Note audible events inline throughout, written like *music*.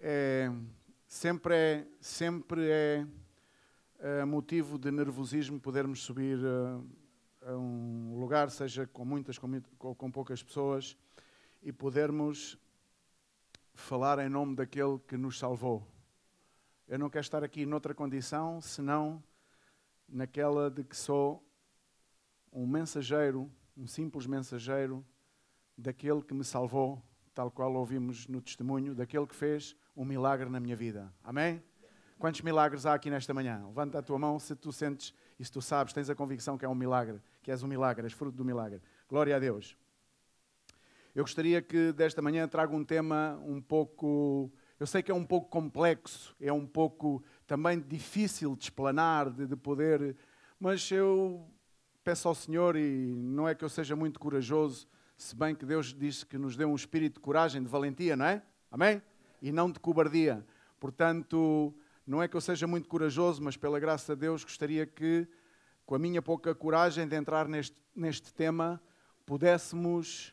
é, sempre é, sempre é, é motivo de nervosismo podermos subir a, eh, a um lugar, seja com muitas ou com poucas pessoas, e podermos falar em nome daquele que nos salvou. Eu não quero estar aqui noutra condição senão naquela de que sou um mensageiro, um simples mensageiro daquele que me salvou tal qual ouvimos no testemunho daquele que fez um milagre na minha vida. Amém? Quantos milagres há aqui nesta manhã? Levanta a tua mão se tu sentes e se tu sabes, tens a convicção que é um milagre, que és um milagre, és fruto do milagre. Glória a Deus. Eu gostaria que desta manhã traga um tema um pouco. Eu sei que é um pouco complexo, é um pouco também difícil de explanar, de, de poder, mas eu peço ao Senhor, e não é que eu seja muito corajoso, se bem que Deus disse que nos deu um espírito de coragem, de valentia, não é? Amém? E não de cobardia. Portanto, não é que eu seja muito corajoso, mas pela graça de Deus gostaria que, com a minha pouca coragem de entrar neste, neste tema, pudéssemos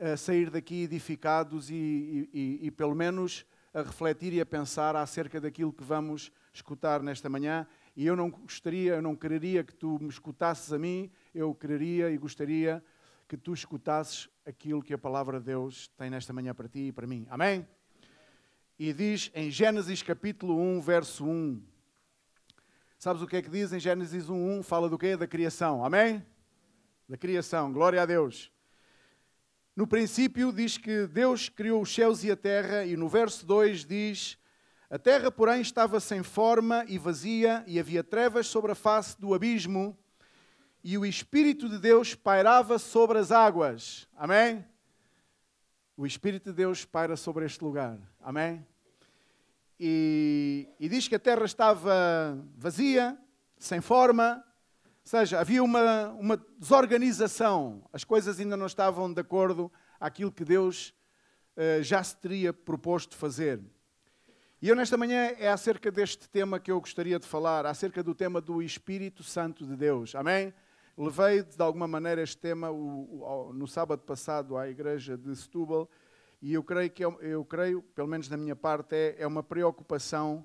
uh, sair daqui edificados e, e, e, pelo menos, a refletir e a pensar acerca daquilo que vamos escutar nesta manhã. E eu não gostaria, eu não quereria que tu me escutasses a mim, eu quereria e gostaria que tu escutasses aquilo que a palavra de Deus tem nesta manhã para ti e para mim. Amém? E diz em Gênesis capítulo 1, verso 1. Sabes o que é que diz em Gênesis 1, 1? Fala do quê? Da criação. Amém? Da criação. Glória a Deus. No princípio diz que Deus criou os céus e a terra, e no verso 2 diz: A terra, porém, estava sem forma e vazia, e havia trevas sobre a face do abismo e o Espírito de Deus pairava sobre as águas. Amém? O Espírito de Deus paira sobre este lugar. Amém? E, e diz que a terra estava vazia, sem forma, ou seja, havia uma, uma desorganização. As coisas ainda não estavam de acordo aquilo que Deus eh, já se teria proposto fazer. E eu, nesta manhã, é acerca deste tema que eu gostaria de falar, acerca do tema do Espírito Santo de Deus. Amém? Levei, de alguma maneira, este tema o, o, no sábado passado à igreja de Setúbal e eu creio, que eu, é eu creio pelo menos da minha parte, é, é uma preocupação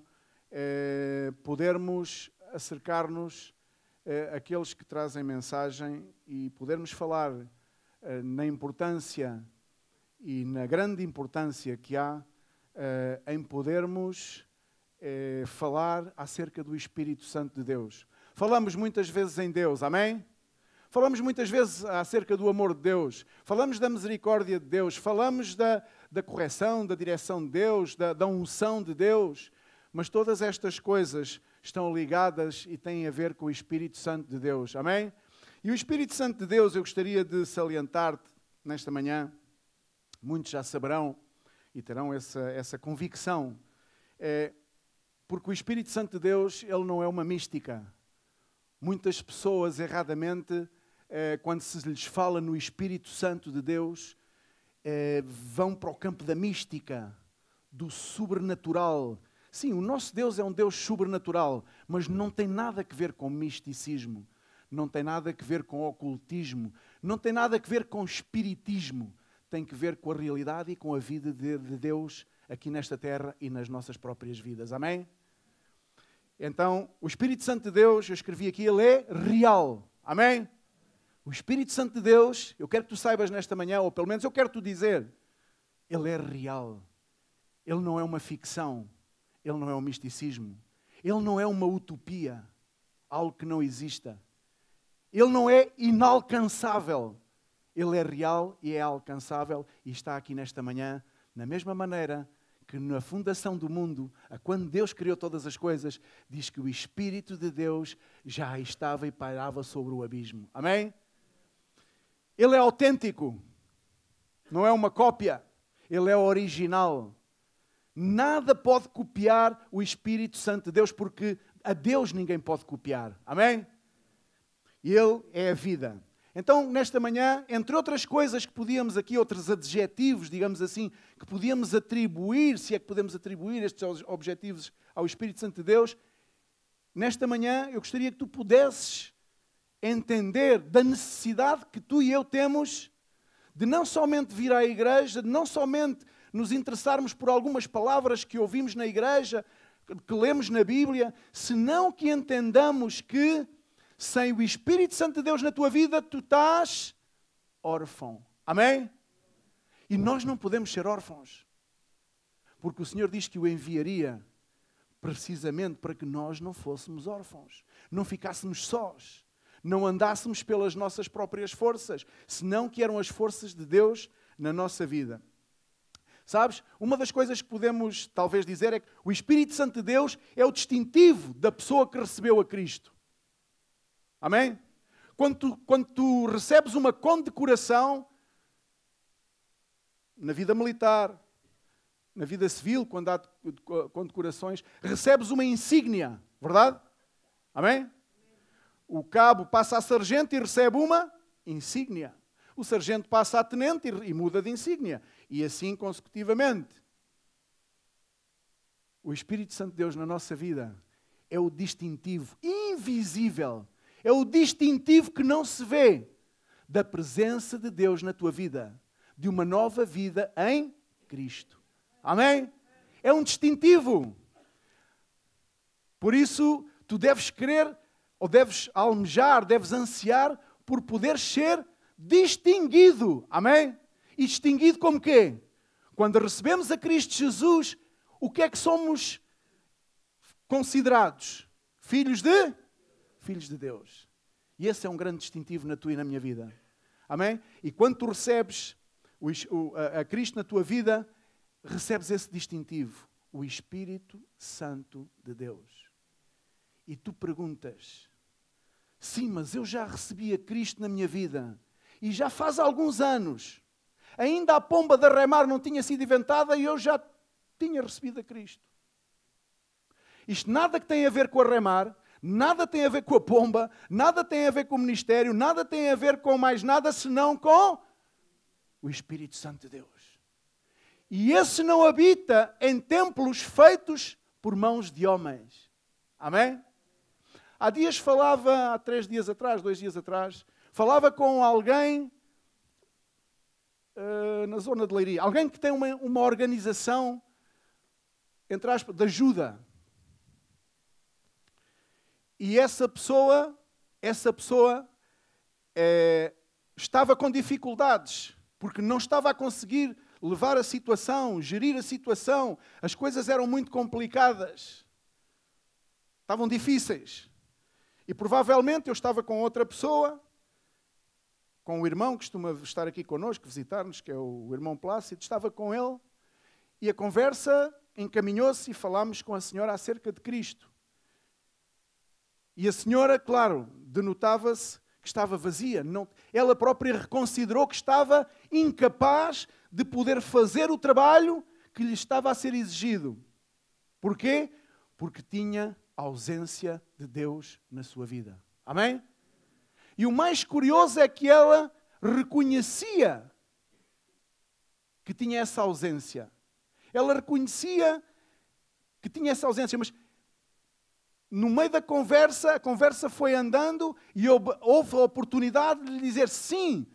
é, podermos acercar-nos é, àqueles que trazem mensagem e podermos falar é, na importância e na grande importância que há é, em podermos falar acerca do Espírito Santo de Deus. Falamos muitas vezes em Deus, amém? Falamos muitas vezes acerca do amor de Deus, falamos da misericórdia de Deus, falamos da, da correção, da direção de Deus, da, da unção de Deus, mas todas estas coisas estão ligadas e têm a ver com o Espírito Santo de Deus. Amém? E o Espírito Santo de Deus, eu gostaria de salientar-te nesta manhã, muitos já saberão e terão essa, essa convicção, é, porque o Espírito Santo de Deus, ele não é uma mística. Muitas pessoas erradamente eh, quando se lhes fala no Espírito Santo de Deus, eh, vão para o campo da mística, do sobrenatural. Sim, o nosso Deus é um Deus sobrenatural, mas não tem nada a ver com misticismo, não tem nada a ver com ocultismo, não tem nada a ver com espiritismo, tem que ver com a realidade e com a vida de Deus aqui nesta terra e nas nossas próprias vidas. Amém? Então, o Espírito Santo de Deus, eu escrevi aqui, ele é real. Amém? O Espírito Santo de Deus, eu quero que tu saibas nesta manhã, ou pelo menos eu quero te dizer, ele é real. Ele não é uma ficção. Ele não é um misticismo. Ele não é uma utopia, algo que não exista. Ele não é inalcançável. Ele é real e é alcançável e está aqui nesta manhã, na mesma maneira que na fundação do mundo, a quando Deus criou todas as coisas, diz que o Espírito de Deus já estava e pairava sobre o abismo. Amém? Ele é autêntico, não é uma cópia, ele é original. Nada pode copiar o Espírito Santo de Deus, porque a Deus ninguém pode copiar. Amém? Ele é a vida. Então, nesta manhã, entre outras coisas que podíamos aqui, outros adjetivos, digamos assim, que podíamos atribuir, se é que podemos atribuir estes objetivos ao Espírito Santo de Deus, nesta manhã eu gostaria que tu pudesses entender da necessidade que tu e eu temos de não somente vir à igreja, de não somente nos interessarmos por algumas palavras que ouvimos na igreja, que lemos na Bíblia, senão que entendamos que sem o Espírito Santo de Deus na tua vida, tu estás órfão. Amém? E nós não podemos ser órfãos. Porque o Senhor diz que o enviaria precisamente para que nós não fôssemos órfãos, não ficássemos sós não andássemos pelas nossas próprias forças, senão que eram as forças de Deus na nossa vida. Sabes? Uma das coisas que podemos talvez dizer é que o Espírito Santo de Deus é o distintivo da pessoa que recebeu a Cristo. Amém? Quando tu, quando tu recebes uma condecoração na vida militar, na vida civil, quando há condecorações, recebes uma insígnia, verdade? Amém? o cabo passa a sargento e recebe uma insígnia. O sargento passa a tenente e, e muda de insígnia. E assim consecutivamente. O Espírito Santo de Deus na nossa vida é o distintivo invisível, é o distintivo que não se vê da presença de Deus na tua vida, de uma nova vida em Cristo. Amém? É um distintivo. Por isso, tu deves querer ou deves almejar, deves ansiar por poder ser distinguido. Amém? E distinguido como quê? Quando recebemos a Cristo Jesus, o que é que somos considerados? Filhos de? Filhos de Deus. E esse é um grande distintivo na tua e na minha vida. Amém? E quando tu recebes a Cristo na tua vida, recebes esse distintivo, o Espírito Santo de Deus. E tu perguntas: Sim, mas eu já recebi a Cristo na minha vida e já faz alguns anos. Ainda a pomba de remar não tinha sido inventada e eu já tinha recebido a Cristo. Isto nada que tem a ver com a remar, nada tem a ver com a pomba, nada tem a ver com o ministério, nada tem a ver com mais nada senão com o Espírito Santo de Deus. E esse não habita em templos feitos por mãos de homens. Amém? Há dias falava, há três dias atrás, dois dias atrás, falava com alguém uh, na zona de Leiria, alguém que tem uma, uma organização, entre aspas, de ajuda. E essa pessoa, essa pessoa é, estava com dificuldades, porque não estava a conseguir levar a situação, gerir a situação, as coisas eram muito complicadas, estavam difíceis. E provavelmente eu estava com outra pessoa, com o irmão que costuma estar aqui connosco, visitar-nos, que é o irmão Plácido, estava com ele e a conversa encaminhou-se e falámos com a senhora acerca de Cristo. E a senhora, claro, denotava-se que estava vazia. Não, ela própria reconsiderou que estava incapaz de poder fazer o trabalho que lhe estava a ser exigido. Porquê? Porque tinha a ausência de Deus na sua vida. Amém? E o mais curioso é que ela reconhecia que tinha essa ausência. Ela reconhecia que tinha essa ausência, mas no meio da conversa, a conversa foi andando e houve a oportunidade de lhe dizer sim,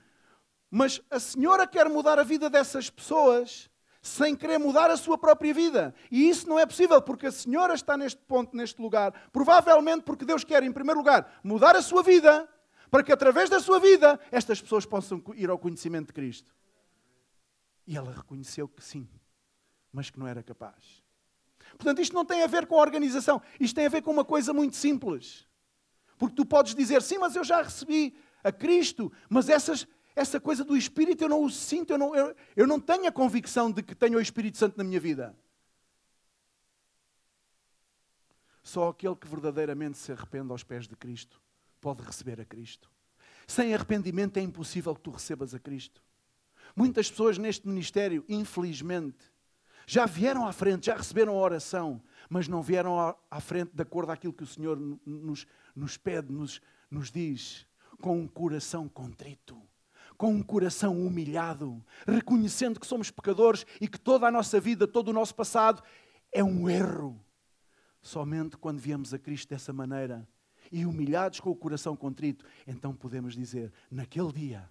mas a senhora quer mudar a vida dessas pessoas sem querer mudar a sua própria vida. E isso não é possível, porque a senhora está neste ponto, neste lugar, provavelmente porque Deus quer, em primeiro lugar, mudar a sua vida, para que através da sua vida estas pessoas possam ir ao conhecimento de Cristo. E ela reconheceu que sim, mas que não era capaz. Portanto, isto não tem a ver com a organização, isto tem a ver com uma coisa muito simples. Porque tu podes dizer, sim, mas eu já recebi a Cristo, mas essas, essa coisa do Espírito eu não o sinto, eu não, eu, eu não tenho a convicção de que tenho o Espírito Santo na minha vida. Só aquele que verdadeiramente se arrepende aos pés de Cristo pode receber a Cristo. Sem arrependimento é impossível que tu recebas a Cristo. Muitas pessoas neste ministério, infelizmente, já vieram à frente, já receberam a oração, mas não vieram à frente de acordo àquilo que o Senhor nos, nos pede, nos, nos diz, com um coração contrito com um coração humilhado, reconhecendo que somos pecadores e que toda a nossa vida, todo o nosso passado é um erro. Somente quando viemos a Cristo dessa maneira e humilhados com o coração contrito, então podemos dizer: naquele dia,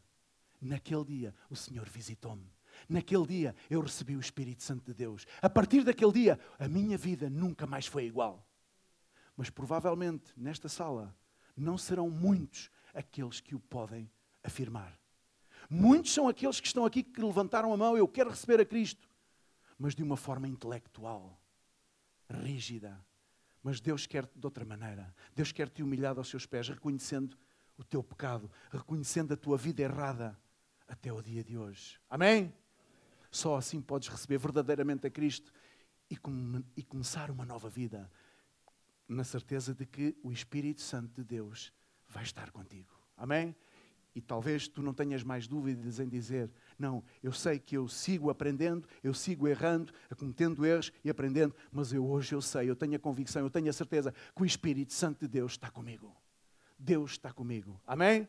naquele dia, o Senhor visitou-me. Naquele dia eu recebi o Espírito Santo de Deus. A partir daquele dia, a minha vida nunca mais foi igual. Mas provavelmente nesta sala não serão muitos aqueles que o podem afirmar. Muitos são aqueles que estão aqui que levantaram a mão, eu quero receber a Cristo, mas de uma forma intelectual, rígida. Mas Deus quer-te de outra maneira. Deus quer-te humilhado aos seus pés, reconhecendo o teu pecado, reconhecendo a tua vida errada até o dia de hoje. Amém? Só assim podes receber verdadeiramente a Cristo e, e começar uma nova vida, na certeza de que o Espírito Santo de Deus vai estar contigo. Amém? E talvez tu não tenhas mais dúvidas em dizer: Não, eu sei que eu sigo aprendendo, eu sigo errando, cometendo erros e aprendendo, mas eu hoje eu sei, eu tenho a convicção, eu tenho a certeza que o Espírito Santo de Deus está comigo. Deus está comigo. Amém?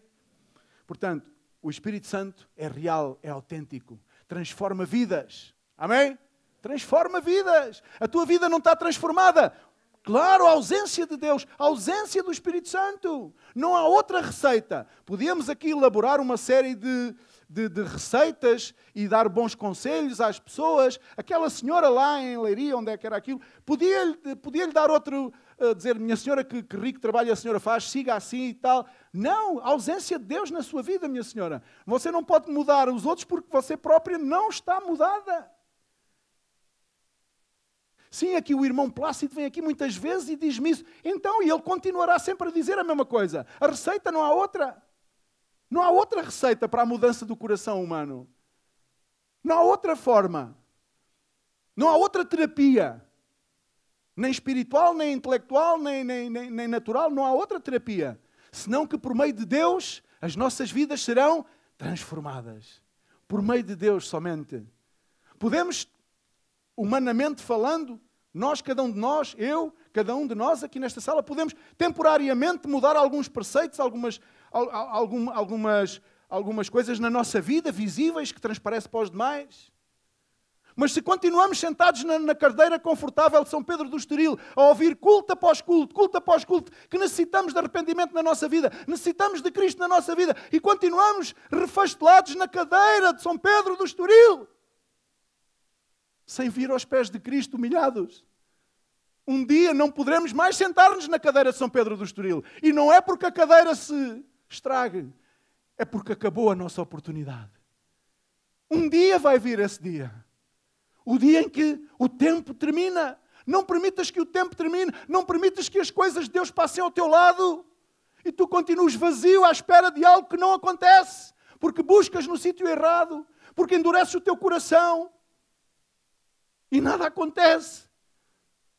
Portanto, o Espírito Santo é real, é autêntico, transforma vidas. Amém? Transforma vidas. A tua vida não está transformada. Claro, a ausência de Deus, a ausência do Espírito Santo. Não há outra receita. Podíamos aqui elaborar uma série de, de, de, receitas e dar bons conselhos às pessoas. Aquela senhora lá em Leiria, onde é que era aquilo, podia-lhe podia dar outro, uh, dizer, minha senhora, que, que rico trabalho a senhora faz, siga assim e tal. Não, a ausência de Deus na sua vida, minha senhora. Você não pode mudar os outros porque você própria não está mudada. Sim, aqui o irmão Plácido vem aqui muitas vezes e diz-me isso. Então, e ele continuará sempre a dizer a mesma coisa. A receita não há outra. Não há outra receita para a mudança do coração humano. Não há outra forma. Não há outra terapia. Nem espiritual, nem intelectual, nem, nem, nem, nem natural. Não há outra terapia. Senão que por meio de Deus as nossas vidas serão transformadas. Por meio de Deus somente. Podemos humanamente falando, nós, cada um de nós, eu, cada um de nós aqui nesta sala, podemos temporariamente mudar alguns preceitos, algumas, algumas, algumas coisas na nossa vida visíveis que transparecem para os demais. Mas se continuamos sentados na, na, cadeira confortável de São Pedro do Estoril, a ouvir culto após culto, culto após culto, que necessitamos de arrependimento na nossa vida, necessitamos de Cristo na nossa vida, e continuamos refastelados na cadeira de São Pedro do Estoril, sem vir aos pés de Cristo humilhados. Um dia não poderemos mais sentar-nos na cadeira de São Pedro do Estoril. E não é porque a cadeira se estrague, é porque acabou a nossa oportunidade. Um dia vai vir esse dia. O dia em que o tempo termina. Não permitas que o tempo termine, não permitas que as coisas de Deus passem ao teu lado e tu continues vazio à espera de algo que não acontece, porque buscas no sítio errado, porque endureces o teu coração, e nada acontece.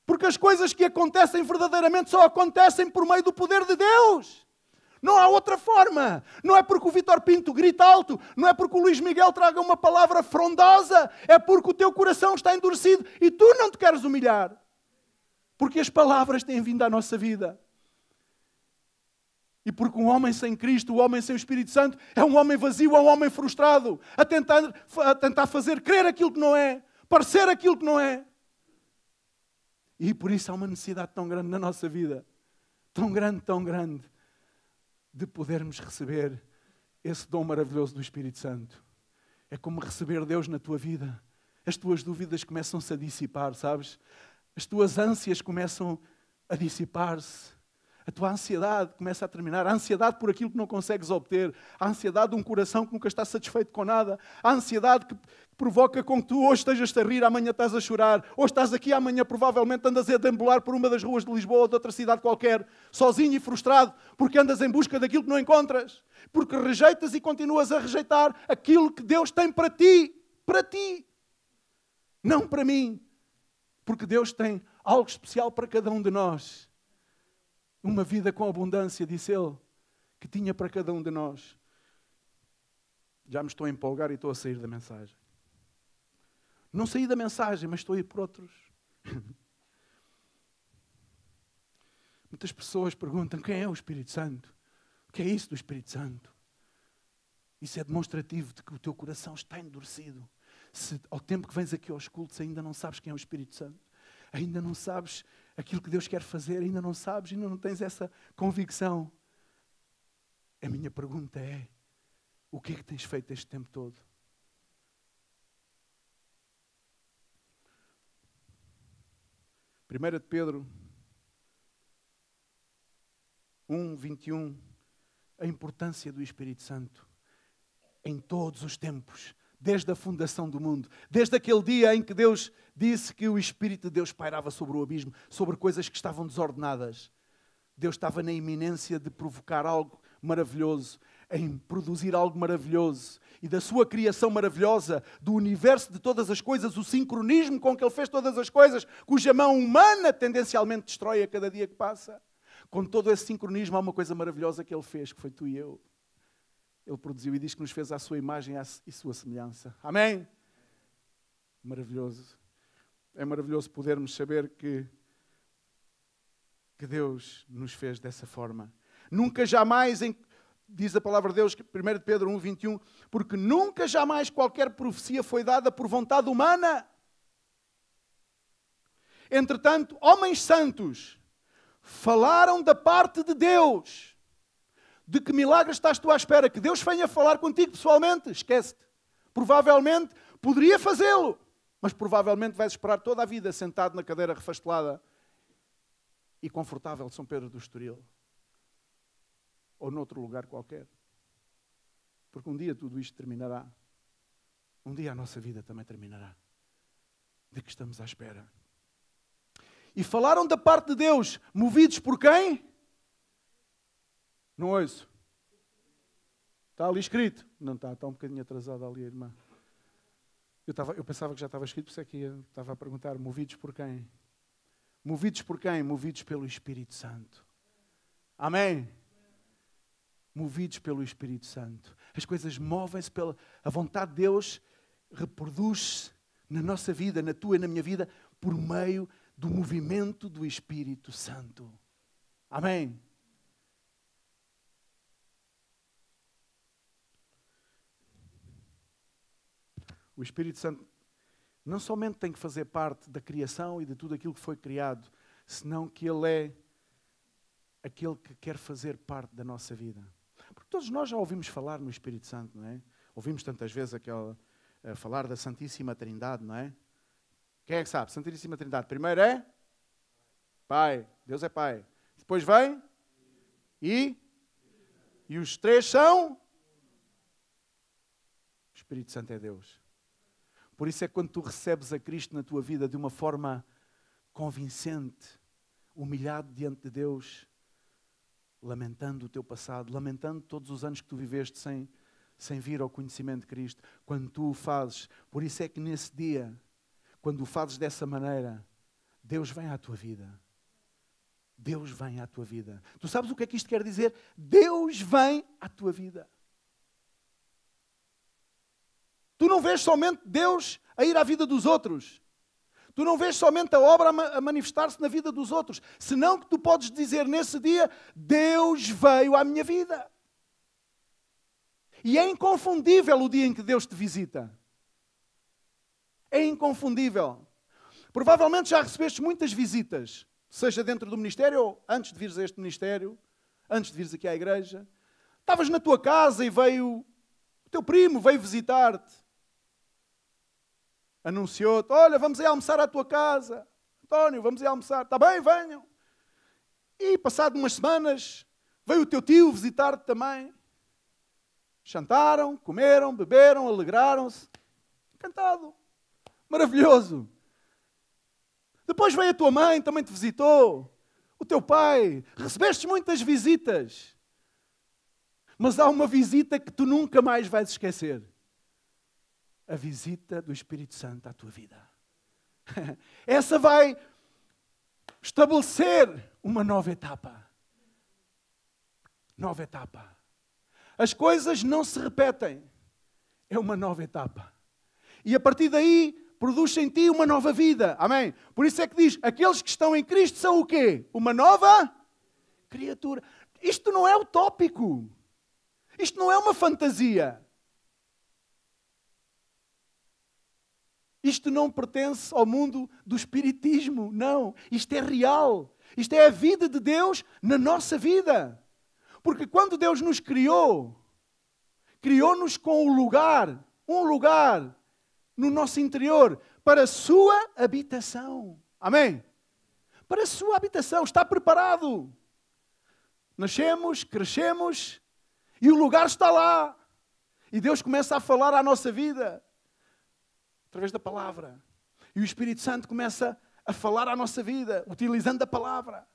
Porque as coisas que acontecem verdadeiramente só acontecem por meio do poder de Deus. Não há outra forma. Não é porque o Vitor Pinto grita alto, não é porque o Luís Miguel traga uma palavra frondosa, é porque o teu coração está endurecido e tu não te queres humilhar. Porque as palavras têm vindo à nossa vida. E porque um homem sem Cristo, um homem sem o Espírito Santo, é um homem vazio, é um homem frustrado, a tentar, a tentar fazer crer aquilo que não é parecer aquilo que não é. E por isso há uma necessidade tão grande na nossa vida, tão grande, tão grande, de podermos receber esse dom maravilhoso do Espírito Santo. É como receber Deus na tua vida. As tuas dúvidas começam-se a dissipar, sabes? As tuas ânsias começam a dissipar-se. A tua ansiedade começa a terminar. A ansiedade por aquilo que não consegues obter. A ansiedade de um coração que nunca está satisfeito com nada. A ansiedade que, provoca com que tu hoje estejas a rir, amanhã estás a chorar, hoje estás aqui, amanhã provavelmente andas a deambular por uma das ruas de Lisboa ou de outra cidade qualquer, sozinho e frustrado, porque andas em busca daquilo que não encontras, porque rejeitas e continuas a rejeitar aquilo que Deus tem para ti, para ti, não para mim, porque Deus tem algo especial para cada um de nós. Uma vida com abundância, disse ele, que tinha para cada um de nós. Já me estou a empolgar e estou a sair da mensagem. Não saí da mensagem, mas estou a ir por outros. *laughs* Muitas pessoas perguntam: quem é o Espírito Santo? O que é isso do Espírito Santo? Isso é demonstrativo de que o teu coração está endurecido. Se ao tempo que vens aqui aos cultos ainda não sabes quem é o Espírito Santo, ainda não sabes aquilo que Deus quer fazer, ainda não sabes, ainda não tens essa convicção. A minha pergunta é: o que é que tens feito este tempo todo? 1 de Pedro 1, 21, a importância do Espírito Santo em todos os tempos, desde a fundação do mundo, desde aquele dia em que Deus disse que o Espírito de Deus pairava sobre o abismo, sobre coisas que estavam desordenadas. Deus estava na iminência de provocar algo maravilhoso em produzir algo maravilhoso e da sua criação maravilhosa, do universo de todas as coisas, o sincronismo com que ele fez todas as coisas, cuja mão humana tendencialmente destrói a cada dia que passa. Com todo esse sincronismo, há uma coisa maravilhosa que ele fez, que foi tu e eu. Ele produziu e diz que nos fez à sua imagem e sua semelhança. Amém? Maravilhoso. É maravilhoso podermos saber que, que Deus nos fez dessa forma. Nunca jamais em, diz a palavra de Deus, 1 Pedro 1, 21, porque nunca jamais qualquer profecia foi dada por vontade humana. Entretanto, homens santos falaram da parte de Deus. De que milagre estás tu à espera? Que Deus venha falar contigo pessoalmente? Esquece-te. Provavelmente poderia fazê-lo, mas provavelmente vais esperar toda a vida sentado na cadeira refastelada e confortável de São Pedro do Estoril ou noutro lugar qualquer. Porque um dia tudo isto terminará. Um dia a nossa vida também terminará. De que estamos à espera. E falaram da parte de Deus, movidos por quem? Não ouço. Está ali escrito. Não está, está um bocadinho atrasada ali a irmã. Eu, estava, eu pensava que já estava escrito, por isso é que ia, estava a perguntar: movidos por quem? Movidos por quem? Movidos pelo Espírito Santo. Amém? movidos pelo Espírito Santo. As coisas movem-se pela a vontade de Deus, reproduz-se na nossa vida, na tua e na minha vida, por meio do movimento do Espírito Santo. Amém. O Espírito Santo não somente tem que fazer parte da criação e de tudo aquilo que foi criado, senão que ele é aquele que quer fazer parte da nossa vida. Todos nós já ouvimos falar no Espírito Santo, não é? Ouvimos tantas vezes aquela, eh, falar da Santíssima Trindade, não é? Quem é que sabe? Santíssima Trindade. Primeiro é Pai, Deus é Pai. Depois vem e e os três são o Espírito Santo é Deus. Por isso é quando tu recebes a Cristo na tua vida de uma forma convincente, humilhado diante de Deus, lamentando o teu passado, lamentando todos os anos que tu viveste sem, sem vir ao conhecimento de Cristo, quando tu o fazes, por isso é que nesse dia, quando o fazes dessa maneira, Deus vem à tua vida. Deus vem à tua vida. Tu sabes o que é que isto quer dizer? Deus vem à tua vida. Tu não vês somente Deus a ir à vida dos outros. Tu não vês somente a obra a manifestar-se na vida dos outros, senão que tu podes dizer nesse dia: Deus veio à minha vida. E é inconfundível o dia em que Deus te visita. É inconfundível. Provavelmente já recebeste muitas visitas, seja dentro do ministério ou antes de vires a este ministério, antes de vires aqui à igreja. Estavas na tua casa e veio o teu primo, veio visitar-te anunciou-te: Olha, vamos ir almoçar à tua casa. António, vamos ir almoçar. Está bem, venham. E passado umas semanas, veio o teu tio visitar-te também. Chantaram, comeram, beberam, alegraram-se. Encantado. Maravilhoso. Depois veio a tua mãe, também te visitou. O teu pai. Recebeste muitas visitas. Mas há uma visita que tu nunca mais vais esquecer a visita do Espírito Santo à tua vida. *laughs* Essa vai estabelecer uma nova etapa. Nova etapa. As coisas não se repetem. É uma nova etapa. E a partir daí produz em ti uma nova vida. Amém? Por isso é que diz: aqueles que estão em Cristo são o quê? Uma nova criatura. Isto não é utópico. Isto não é uma fantasia. Isto não pertence ao mundo do espiritismo, não. Isto é real. Isto é a vida de Deus na nossa vida. Porque quando Deus nos criou, criou-nos com o um lugar, um lugar no nosso interior para a sua habitação. Amém? Para a sua habitação, está preparado. Nascemos, crescemos e o lugar está lá. E Deus começa a falar à nossa vida através da palavra. E o Espírito Santo começa a falar à nossa vida, utilizando a palavra.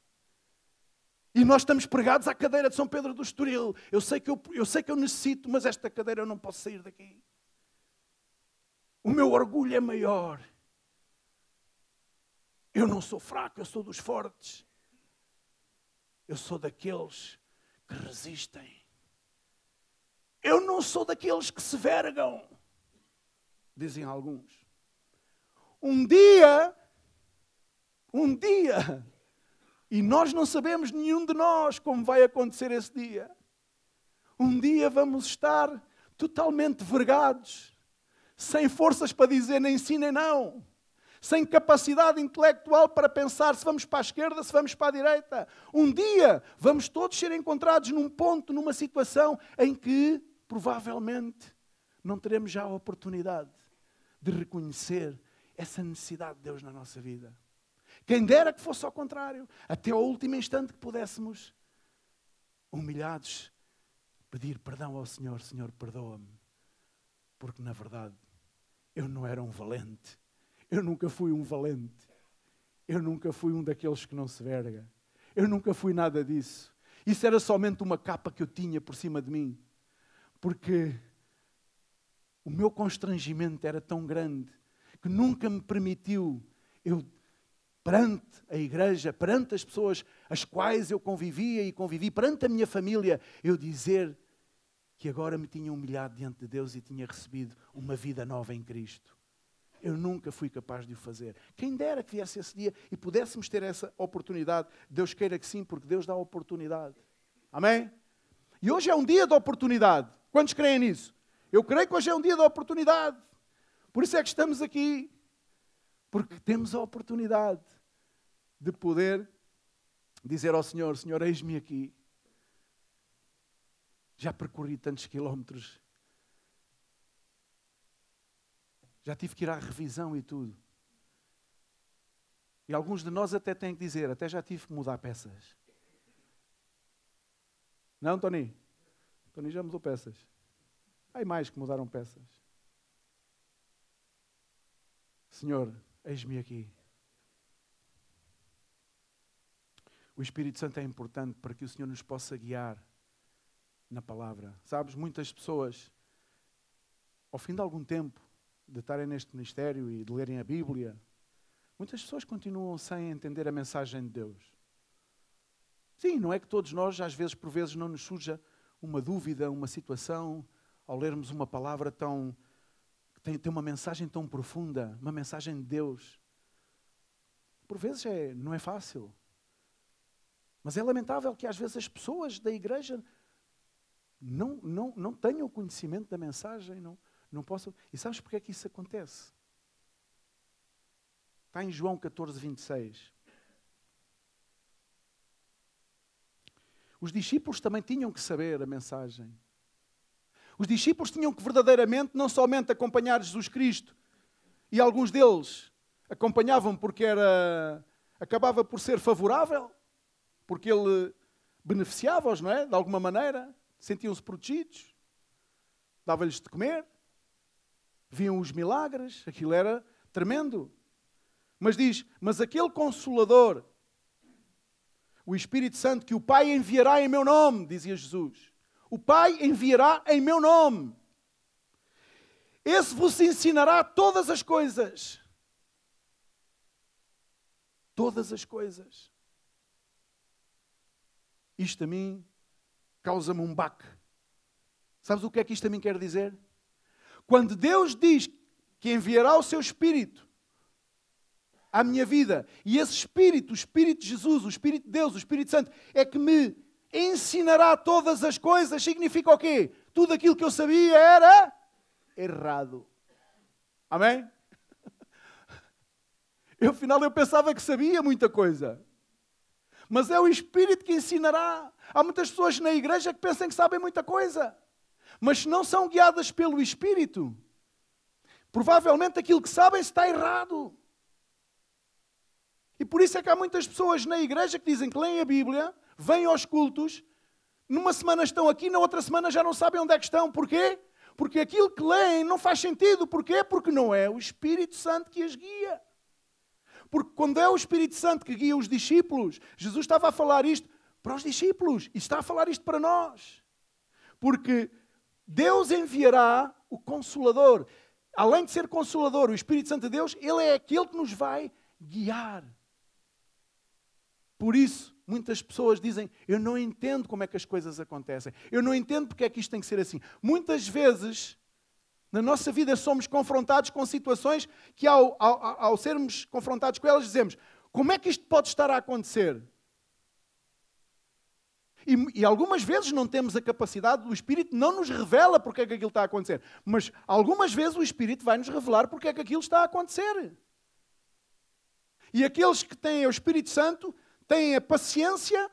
E nós estamos pregados à cadeira de São Pedro do Estoril. Eu sei que eu, eu, sei que eu necessito, mas esta cadeira eu não posso sair daqui. O meu orgulho é maior. Eu não sou fraco, eu sou dos fortes. Eu sou daqueles que resistem. Eu não sou daqueles que se vergam dizem alguns. Um dia, um dia, e nós não sabemos nenhum de nós como vai acontecer esse dia. Um dia vamos estar totalmente vergados, sem forças para dizer nem sim nem não, sem capacidade intelectual para pensar se vamos para a esquerda, se vamos para a direita. Um dia vamos todos ser encontrados num ponto, numa situação em que provavelmente não teremos já a oportunidade de reconhecer essa necessidade de Deus na nossa vida. Quem dera que fosse ao contrário, até ao último instante que pudéssemos, humilhados, pedir perdão ao Senhor: Senhor, perdoa-me, porque na verdade eu não era um valente, eu nunca fui um valente, eu nunca fui um daqueles que não se verga, eu nunca fui nada disso. Isso era somente uma capa que eu tinha por cima de mim, porque o meu constrangimento era tão grande que nunca me permitiu eu perante a igreja, perante as pessoas as quais eu convivia e convivi, perante a minha família, eu dizer que agora me tinha humilhado diante de Deus e tinha recebido uma vida nova em Cristo. Eu nunca fui capaz de o fazer. Quem dera que viesse esse dia e pudéssemos ter essa oportunidade. Deus queira que sim, porque Deus dá oportunidade. Amém? E hoje é um dia de oportunidade. Quantos creem nisso? Eu creio que hoje é um dia da oportunidade. Por isso é que estamos aqui. Porque temos a oportunidade de poder dizer ao Senhor: Senhor, eis-me aqui. Já percorri tantos quilómetros. Já tive que ir à revisão e tudo. E alguns de nós até têm que dizer: até já tive que mudar peças. Não, Tony? Tony já mudou peças. Ai mais que mudaram peças. Senhor, eis-me aqui. O Espírito Santo é importante para que o Senhor nos possa guiar na palavra. Sabes, muitas pessoas, ao fim de algum tempo de estarem neste ministério e de lerem a Bíblia, muitas pessoas continuam sem entender a mensagem de Deus. Sim, não é que todos nós, às vezes, por vezes, não nos surja uma dúvida, uma situação, ao lermos uma palavra tão. que tem, tem uma mensagem tão profunda, uma mensagem de Deus. Por vezes é, não é fácil. Mas é lamentável que às vezes as pessoas da igreja não, não, não tenham conhecimento da mensagem, não, não possam. E sabes porque é que isso acontece? Está em João 14, 26. Os discípulos também tinham que saber a mensagem. Os discípulos tinham que verdadeiramente não somente acompanhar Jesus Cristo, e alguns deles acompanhavam porque era acabava por ser favorável, porque ele beneficiava-os, não é? De alguma maneira, sentiam-se protegidos, dava-lhes de comer, viam os milagres, aquilo era tremendo. Mas diz: Mas aquele Consolador, o Espírito Santo que o Pai enviará em meu nome, dizia Jesus, o Pai enviará em meu nome. Esse vos ensinará todas as coisas. Todas as coisas. Isto a mim causa-me um baque. Sabes o que é que isto a mim quer dizer? Quando Deus diz que enviará o seu Espírito à minha vida, e esse Espírito, o Espírito de Jesus, o Espírito de Deus, o Espírito Santo, é que me ensinará todas as coisas, significa o quê? Tudo aquilo que eu sabia era errado. Amém? *laughs* Eu, afinal, eu pensava que sabia muita coisa. Mas é o Espírito que ensinará. Há muitas pessoas na igreja que pensam que sabem muita coisa, mas se não são guiadas pelo Espírito, provavelmente aquilo que sabem está errado. E por isso é que há muitas pessoas na igreja que dizem que leem a Bíblia, vêm aos cultos, numa semana estão aqui, na outra semana já não sabem onde é que estão. Porquê? Porque aquilo que leem não faz sentido. Porquê? Porque não é o Espírito Santo que as guia. Porque quando é o Espírito Santo que guia os discípulos, Jesus estava a falar isto para os discípulos e está a falar isto para nós. Porque Deus enviará o Consolador. Além de ser Consolador, o Espírito Santo de Deus, ele é aquele que nos vai guiar. Por isso, Muitas pessoas dizem: Eu não entendo como é que as coisas acontecem, eu não entendo porque é que isto tem que ser assim. Muitas vezes, na nossa vida, somos confrontados com situações que, ao, ao, ao sermos confrontados com elas, dizemos: Como é que isto pode estar a acontecer? E, e, algumas vezes não temos a capacidade, o Espírito não nos revela porque é que aquilo está a acontecer. Mas algumas vezes o Espírito vai nos revelar porque é que aquilo está a acontecer. E aqueles que têm o Espírito Santo têm a paciência,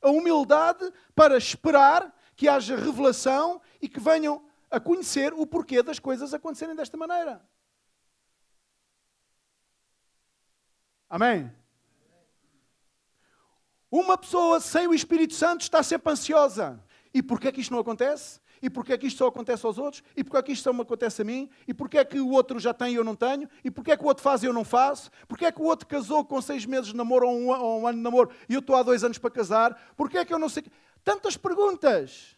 a humildade para esperar que haja revelação e que venham a conhecer o porquê das coisas acontecerem desta maneira. Amém? Uma pessoa sem o Espírito Santo está sempre ansiosa. E porquê é que isto não acontece? E porquê é que isto só acontece aos outros? E porquê é que isto só me acontece a mim? E porquê é que o outro já tem e eu não tenho? E porquê é que o outro faz e eu não faço? Porquê é que o outro casou com seis meses de namoro ou um, ou um ano de namoro e eu estou há dois anos para casar? Porquê é que eu não sei... Tantas perguntas!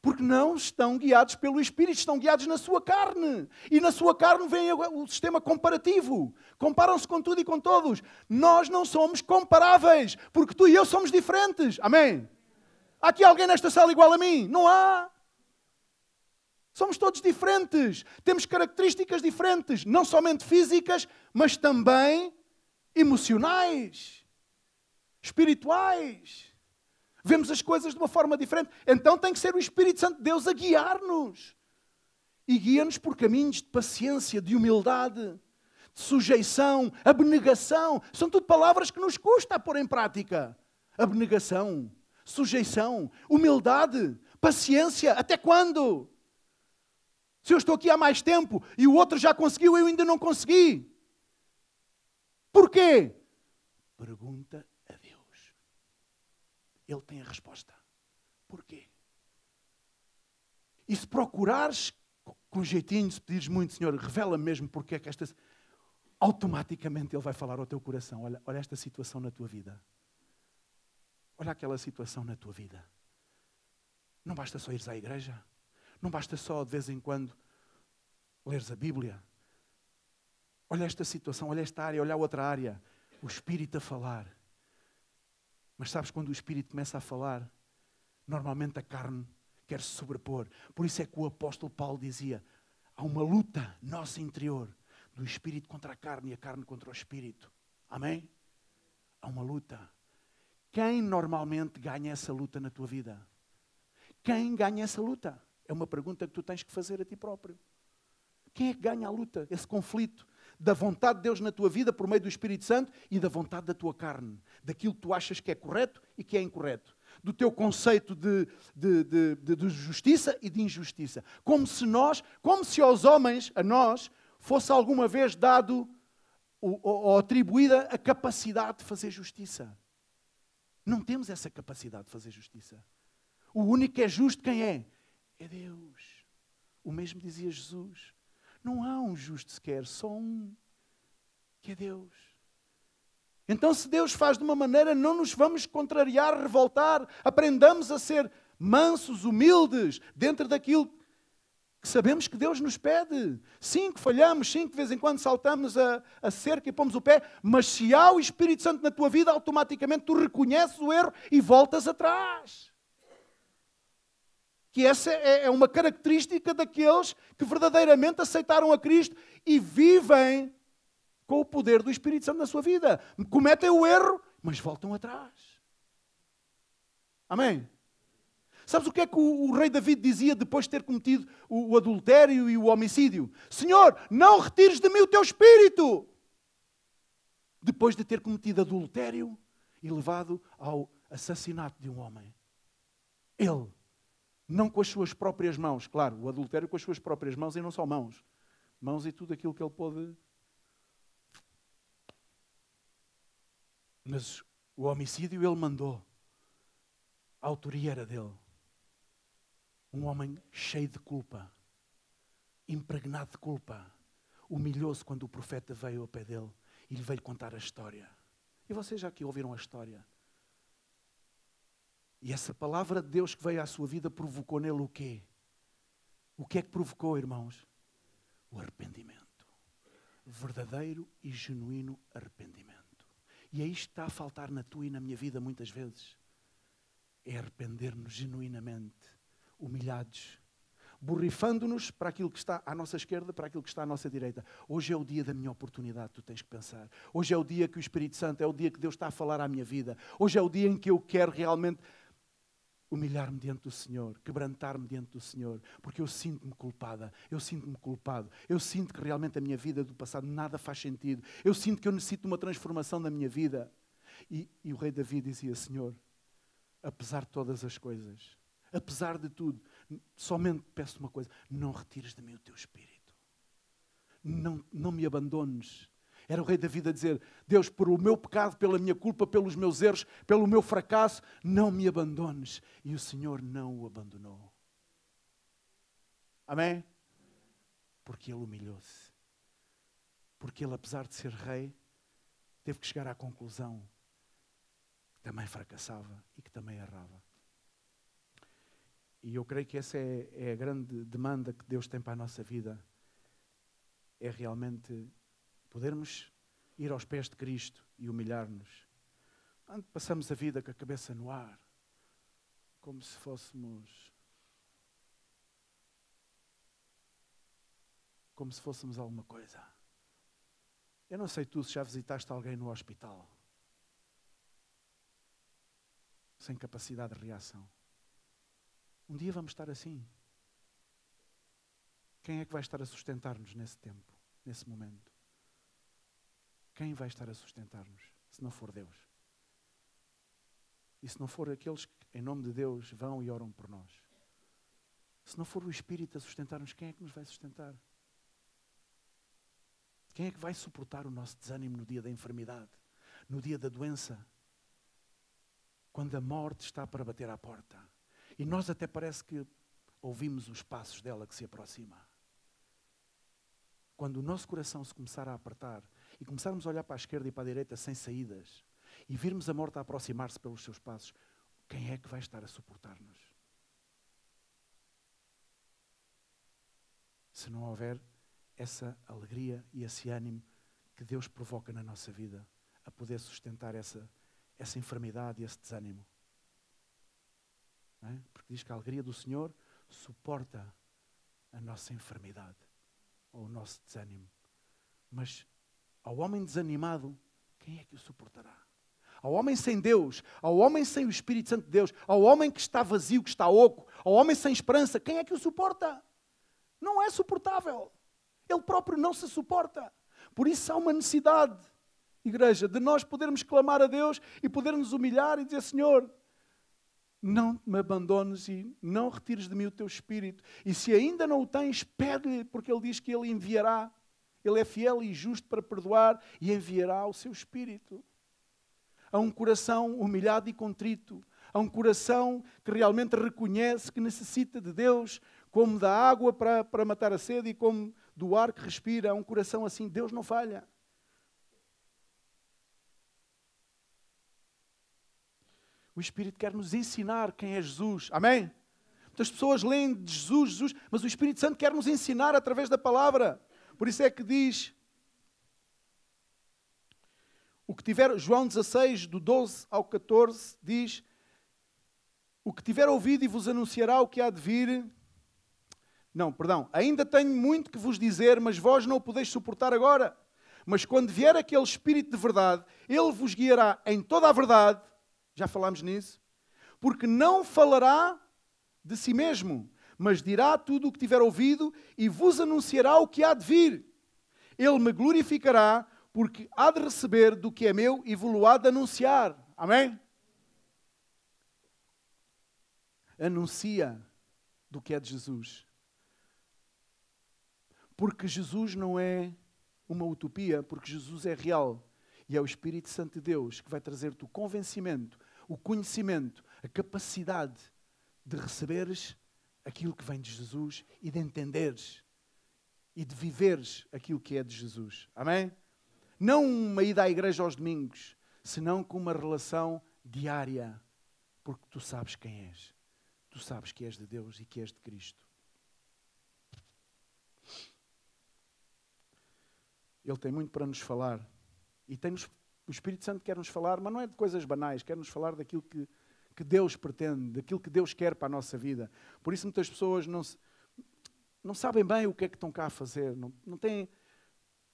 Porque não estão guiados pelo Espírito, estão guiados na sua carne. E na sua carne vem o sistema comparativo. Comparam-se com tudo e com todos. Nós não somos comparáveis, porque tu e eu somos diferentes. Amém? Há aqui alguém nesta sala igual a mim? Não há. Somos todos diferentes. Temos características diferentes, não somente físicas, mas também emocionais, espirituais. Vemos as coisas de uma forma diferente. Então tem que ser o Espírito Santo de Deus a guiar-nos. E guia-nos por caminhos de paciência, de humildade, de sujeição, abnegação. São tudo palavras que nos custa a pôr em prática. Abnegação sujeição, humildade, paciência. Até quando? Se eu estou aqui há mais tempo e o outro já conseguiu, eu ainda não consegui. Porquê? Pergunta a Deus. Ele tem a resposta. Porquê? E se procurares com jeitinho, se pedires muito, Senhor, revela -me mesmo porque é que esta. Automaticamente Ele vai falar ao teu coração: olha, olha esta situação na tua vida. Olha aquela situação na tua vida. Não basta só ires à igreja. Não basta só de vez em quando leres a Bíblia. Olha esta situação, olha esta área, olha outra área. O Espírito a falar. Mas sabes quando o Espírito começa a falar, normalmente a carne quer se sobrepor. Por isso é que o apóstolo Paulo dizia: há uma luta nossa interior do Espírito contra a carne e a carne contra o Espírito. Amém? Há uma luta. Quem normalmente ganha essa luta na tua vida? Quem ganha essa luta? É uma pergunta que tu tens que fazer a ti próprio. Quem é que ganha a luta, esse conflito da vontade de Deus na tua vida por meio do Espírito Santo e da vontade da tua carne, daquilo que tu achas que é correto e que é incorreto, do teu conceito de, de, de, de justiça e de injustiça. Como se nós, como se aos homens, a nós, fosse alguma vez dado ou, ou atribuída a capacidade de fazer justiça. Não temos essa capacidade de fazer justiça. O único que é justo, quem é? É Deus. O mesmo dizia Jesus. Não há um justo sequer, só um, que é Deus. Então, se Deus faz de uma maneira, não nos vamos contrariar, revoltar. Aprendamos a ser mansos, humildes, dentro daquilo que sabemos que Deus nos pede. Sim, que falhamos, sim, que de vez em quando saltamos a, a cerca e pomos o pé, mas se há o Espírito Santo na tua vida, automaticamente tu reconheces o erro e voltas atrás. Que essa é, é uma característica daqueles que verdadeiramente aceitaram a Cristo e vivem com o poder do Espírito Santo na sua vida. Cometem o erro, mas voltam atrás. Amém? Sabes o que é que o, o rei David dizia depois de ter cometido o, o adultério e o homicídio? Senhor, não retires de mim o teu espírito. Depois de ter cometido adultério e levado ao assassinato de um homem. Ele, não com as suas próprias mãos, claro, o adultério com as suas próprias mãos e não só mãos, mãos e tudo aquilo que ele pôde. Mas o homicídio ele mandou, a autoria era dele. Um homem cheio de culpa, impregnado de culpa, humilhou-se quando o profeta veio ao pé dele e lhe veio contar a história. E vocês já aqui ouviram a história. E essa palavra de Deus que veio à sua vida provocou nele o quê? O que é que provocou, irmãos? O arrependimento. Verdadeiro e genuíno arrependimento. E é isto que está a faltar na tua e na minha vida muitas vezes. É arrepender-nos genuinamente humilhados, borrifando-nos para aquilo que está à nossa esquerda, para aquilo que está à nossa direita. Hoje é o dia da minha oportunidade, tu tens que pensar. Hoje é o dia que o Espírito Santo, é o dia que Deus está a falar à minha vida. Hoje é o dia em que eu quero realmente humilhar-me diante do Senhor, quebrantar-me diante do Senhor, porque eu sinto-me culpada, eu sinto-me culpado, eu sinto que realmente a minha vida do passado nada faz sentido, eu sinto que eu necessito de uma transformação na minha vida. E, e o rei Davi dizia: Senhor, apesar de todas as coisas, apesar de tudo, somente peço uma coisa: não retires de mim o teu espírito. Não, não me abandones. Era o rei Davi a dizer: Deus, por o meu pecado, pela minha culpa, pelos meus erros, pelo meu fracasso, não me abandones. E o Senhor não o abandonou. Amém? Porque ele humilhou-se. Porque ele, apesar de ser rei, teve que chegar à conclusão que também fracassava e que também errava. E eu creio que essa é, é, a grande demanda que Deus tem para a nossa vida. É realmente podermos ir aos pés de Cristo e humilhar-nos. Passamos a vida com a cabeça no ar, como se fôssemos. Como se fôssemos alguma coisa. Eu não sei tu se já visitaste alguém no hospital sem capacidade de reação. Um dia vamos estar assim. Quem é que vai estar a sustentar-nos nesse tempo, nesse momento? Quem vai estar a sustentar-nos, se não for Deus? E se não for aqueles que, em nome de Deus, vão e oram por nós? Se não for o Espírito a sustentar-nos, quem é que nos vai sustentar? Quem é que vai suportar o nosso desânimo no dia da enfermidade, no dia da doença, quando a morte está para bater à porta? E nós até parece que ouvimos os passos dela que se aproxima. Quando o nosso coração se começar a apertar e começarmos a olhar para a esquerda e para a direita sem saídas e virmos a morte a aproximar-se pelos seus passos, quem é que vai estar a suportar-nos? Se não houver essa alegria e esse ânimo que Deus provoca na nossa vida a poder sustentar essa, essa enfermidade e esse desânimo. É? Diz que a alegria do Senhor suporta a nossa enfermidade ou o nosso desânimo. Mas ao homem desanimado, quem é que o suportará? Ao homem sem Deus, ao homem sem o Espírito Santo de Deus, ao homem que está vazio, que está oco, ao homem sem esperança, quem é que o suporta? Não é suportável. Ele próprio não se suporta. Por isso há uma necessidade, igreja, de nós podermos clamar a Deus e podermos humilhar e dizer: Senhor, não me abandones e não retires de mim o teu espírito. E se ainda não o tens, pede-lhe, porque ele diz que ele enviará. Ele é fiel e justo para perdoar e enviará o seu espírito. A um coração humilhado e contrito, a um coração que realmente reconhece que necessita de Deus, como da água para, para matar a sede e como do ar que respira, a um coração assim, Deus não falha. O Espírito quer nos ensinar quem é Jesus. Amém? Muitas pessoas leem de Jesus, Jesus, mas o Espírito Santo quer nos ensinar através da palavra. Por isso é que diz o que tiver, João 16, do 12 ao 14, diz: O que tiver ouvido e vos anunciará o que há de vir. Não, perdão. Ainda tenho muito que vos dizer, mas vós não o podeis suportar agora. Mas quando vier aquele Espírito de verdade, ele vos guiará em toda a verdade, já falámos nisso? Porque não falará de si mesmo, mas dirá tudo o que tiver ouvido e vos anunciará o que há de vir. Ele me glorificará, porque há de receber do que é meu e vou-lo há de anunciar. Amém? Anuncia do que é de Jesus. Porque Jesus não é uma utopia, porque Jesus é real. E é o Espírito Santo de Deus que vai trazer-te o convencimento, o conhecimento, a capacidade de receberes aquilo que vem de Jesus e de entenderes e de viveres aquilo que é de Jesus. Amém? Não uma ida à igreja aos domingos, senão com uma relação diária, porque tu sabes quem és. Tu sabes que és de Deus e que és de Cristo. Ele tem muito para nos falar. E tem-nos, o Espírito Santo quer-nos falar, mas não é de coisas banais, quer-nos falar daquilo que, que Deus pretende, daquilo que Deus quer para a nossa vida. Por isso muitas pessoas não, não sabem bem o que é que estão cá a fazer, não, não têm...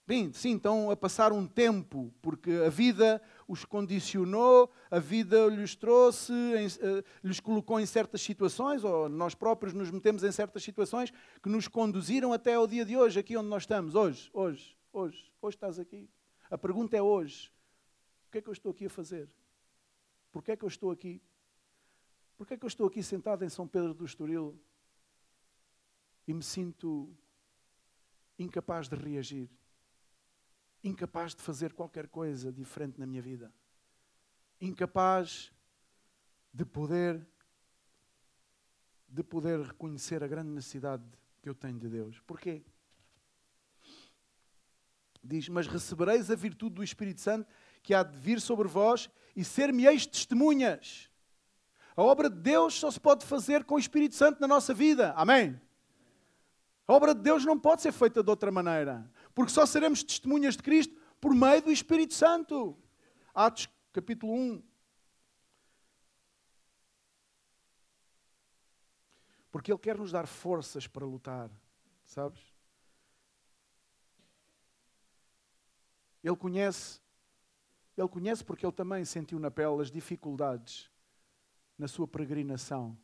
Bem, sim, estão a passar um tempo, porque a vida os condicionou, a vida lhes trouxe, eh, lhes colocou em certas situações, ou nós próprios nos metemos em certas situações que nos conduziram até ao dia de hoje, aqui onde nós estamos, hoje, hoje, hoje, hoje estás aqui. A pergunta é hoje: o que é que eu estou aqui a fazer? que é que eu estou aqui? que é que eu estou aqui sentado em São Pedro do Estoril e me sinto incapaz de reagir? Incapaz de fazer qualquer coisa diferente na minha vida? Incapaz de poder de poder reconhecer a grande necessidade que eu tenho de Deus. Porquê? diz: Mas recebereis a virtude do Espírito Santo que há de vir sobre vós e ser-me-eis testemunhas. A obra de Deus só se pode fazer com o Espírito Santo na nossa vida. Amém? A obra de Deus não pode ser feita de outra maneira, porque só seremos testemunhas de Cristo por meio do Espírito Santo. Atos capítulo 1. Porque Ele quer nos dar forças para lutar, sabes? Ele conhece, ele conhece porque ele também sentiu na pele as dificuldades na sua peregrinação.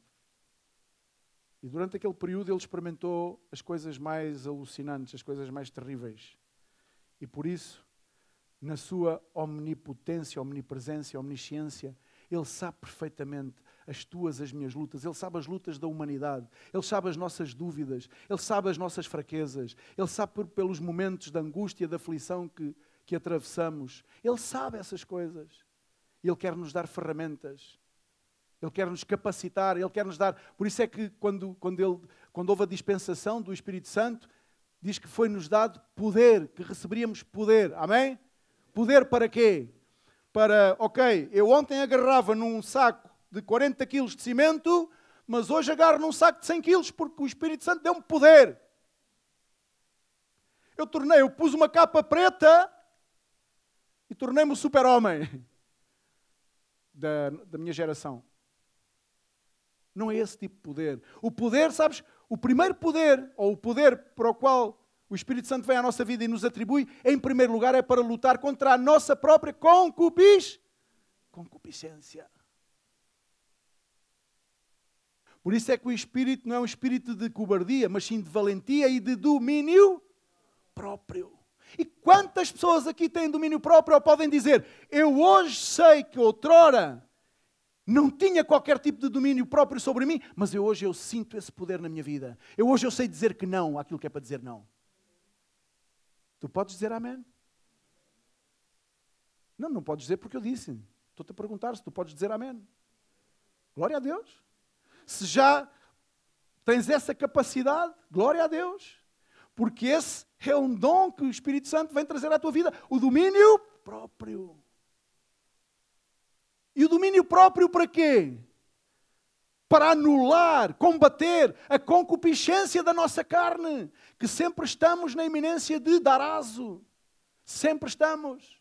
E durante aquele período ele experimentou as coisas mais alucinantes, as coisas mais terríveis. E por isso, na sua omnipotência, omnipresença, omnisciência, ele sabe perfeitamente as tuas, as minhas lutas, ele sabe as lutas da humanidade, ele sabe as nossas dúvidas, ele sabe as nossas fraquezas, ele sabe pelos momentos de angústia, de aflição que que atravessamos. Ele sabe essas coisas. Ele quer nos dar ferramentas. Ele quer nos capacitar, Ele quer nos dar. Por isso é que quando, quando, ele, quando houve a dispensação do Espírito Santo, diz que foi-nos dado poder, que receberíamos poder. Amém? Poder para quê? Para, ok, eu ontem agarrava num saco de 40 quilos de cimento, mas hoje agarro num saco de 100 quilos porque o Espírito Santo deu-me poder. Eu tornei, eu pus uma capa preta e tornei-me o super-homem da, da minha geração. Não é esse tipo de poder. O poder, sabes, o primeiro poder, ou o poder para o qual o Espírito Santo vem à nossa vida e nos atribui, em primeiro lugar, é para lutar contra a nossa própria concupis, concupiscência. Por isso é que o Espírito não é um espírito de cobardia, mas sim de valentia e de domínio próprio. E quantas pessoas aqui têm domínio próprio ou podem dizer: Eu hoje sei que outrora não tinha qualquer tipo de domínio próprio sobre mim, mas eu hoje eu sinto esse poder na minha vida. Eu hoje eu sei dizer que não àquilo que é para dizer não. Tu podes dizer amém? Não, não podes dizer porque eu disse. Estou-te a perguntar se tu podes dizer amém. Glória a Deus. Se já tens essa capacidade, glória a Deus porque esse é um dom que o Espírito Santo vem trazer à tua vida, o domínio próprio. E o domínio próprio para quê? Para anular, combater a concupiscência da nossa carne, que sempre estamos na iminência de dar aso. Sempre estamos.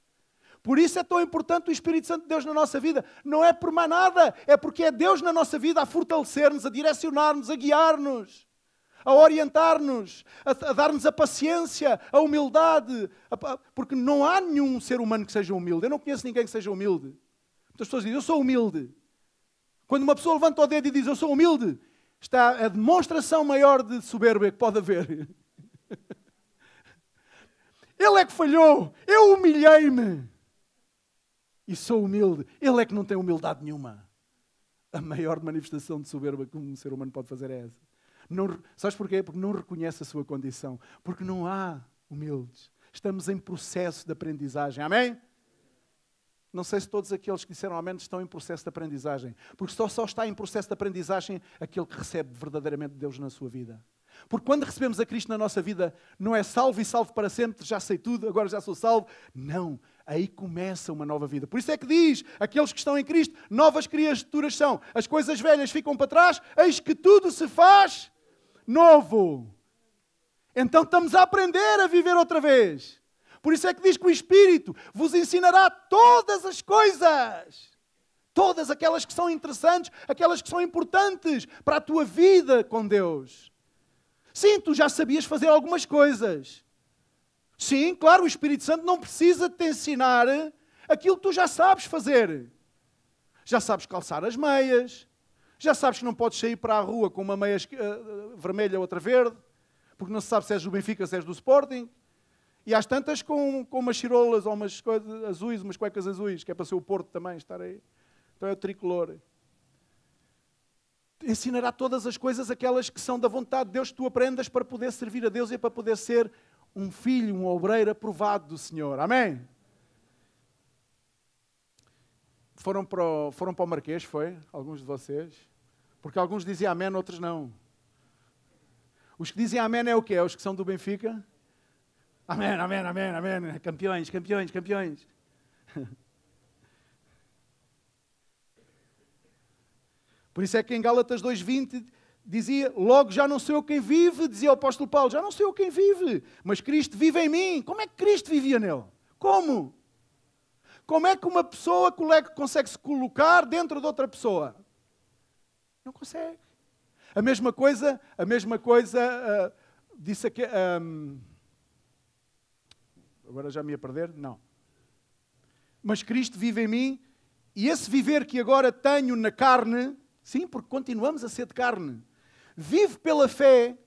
Por isso é tão importante o Espírito Santo de Deus na nossa vida. Não é por mais nada, é porque é Deus na nossa vida a fortalecer-nos, a direcionar-nos, a guiar-nos a orientar-nos, a, a dar-nos a paciência, a humildade, a, porque não há nenhum ser humano que seja humilde. Eu não conheço ninguém que seja humilde. Muitas pessoas dizem, eu sou humilde. Quando uma pessoa levanta o dedo e diz, eu sou humilde, está a demonstração maior de soberba que pode haver. *laughs* Ele é que falhou, eu humilhei-me e sou humilde. Ele é que não tem humildade nenhuma. A maior manifestação de soberba que um ser humano pode fazer é essa. Não, sabes porquê? Porque não reconhece a sua condição. Porque não há humildes. Estamos em processo de aprendizagem. Amém? Não sei se todos aqueles que disseram amém estão em processo de aprendizagem. Porque só, só está em processo de aprendizagem aquele que recebe verdadeiramente Deus na sua vida. Porque quando recebemos a Cristo na nossa vida, não é salvo e salvo para sempre, já sei tudo, agora já sou salvo. Não. Aí começa uma nova vida. Por isso é que diz: aqueles que estão em Cristo, novas criaturas são. As coisas velhas ficam para trás, eis que tudo se faz novo. Então estamos a aprender a viver outra vez. Por isso é que diz que o Espírito vos ensinará todas as coisas. Todas aquelas que são interessantes, aquelas que são importantes para a tua vida com Deus. Sim, tu já sabias fazer algumas coisas. Sim, claro, o Espírito Santo não precisa te ensinar aquilo que tu já sabes fazer. Já sabes calçar as meias, já sabes que não podes sair para a rua com uma meia uh, vermelha ou outra verde, porque não se sabe se és do Benfica, se és do Sporting. E às tantas com, com umas cirolas ou umas coisas azuis, umas cuecas azuis, que é para ser o Porto também, estar aí. Então é o tricolor. Ensinará todas as coisas aquelas que são da vontade de Deus, que tu aprendas para poder servir a Deus e para poder ser um filho, um obreiro aprovado do Senhor. Amém? Foram para o, foram para o Marquês, foi? Alguns de vocês? Porque alguns dizem amém, outros não. Os que dizem amém é o quê? É os que são do Benfica? Amém, amém, amém, amém. Campeões, campeões, campeões. *laughs* Por isso é que em Gálatas 2.20 dizia, logo já não sou eu quem vive, dizia o apóstolo Paulo, já não sou eu quem vive, mas Cristo vive em mim. Como é que Cristo vivia nele? Como? Como é que uma pessoa consegue se colocar dentro de outra pessoa? Não consegue. A mesma coisa, a mesma coisa uh, disse que um, agora já me ia perder? Não. Mas Cristo vive em mim e esse viver que agora tenho na carne, sim, porque continuamos a ser de carne, vive pela fé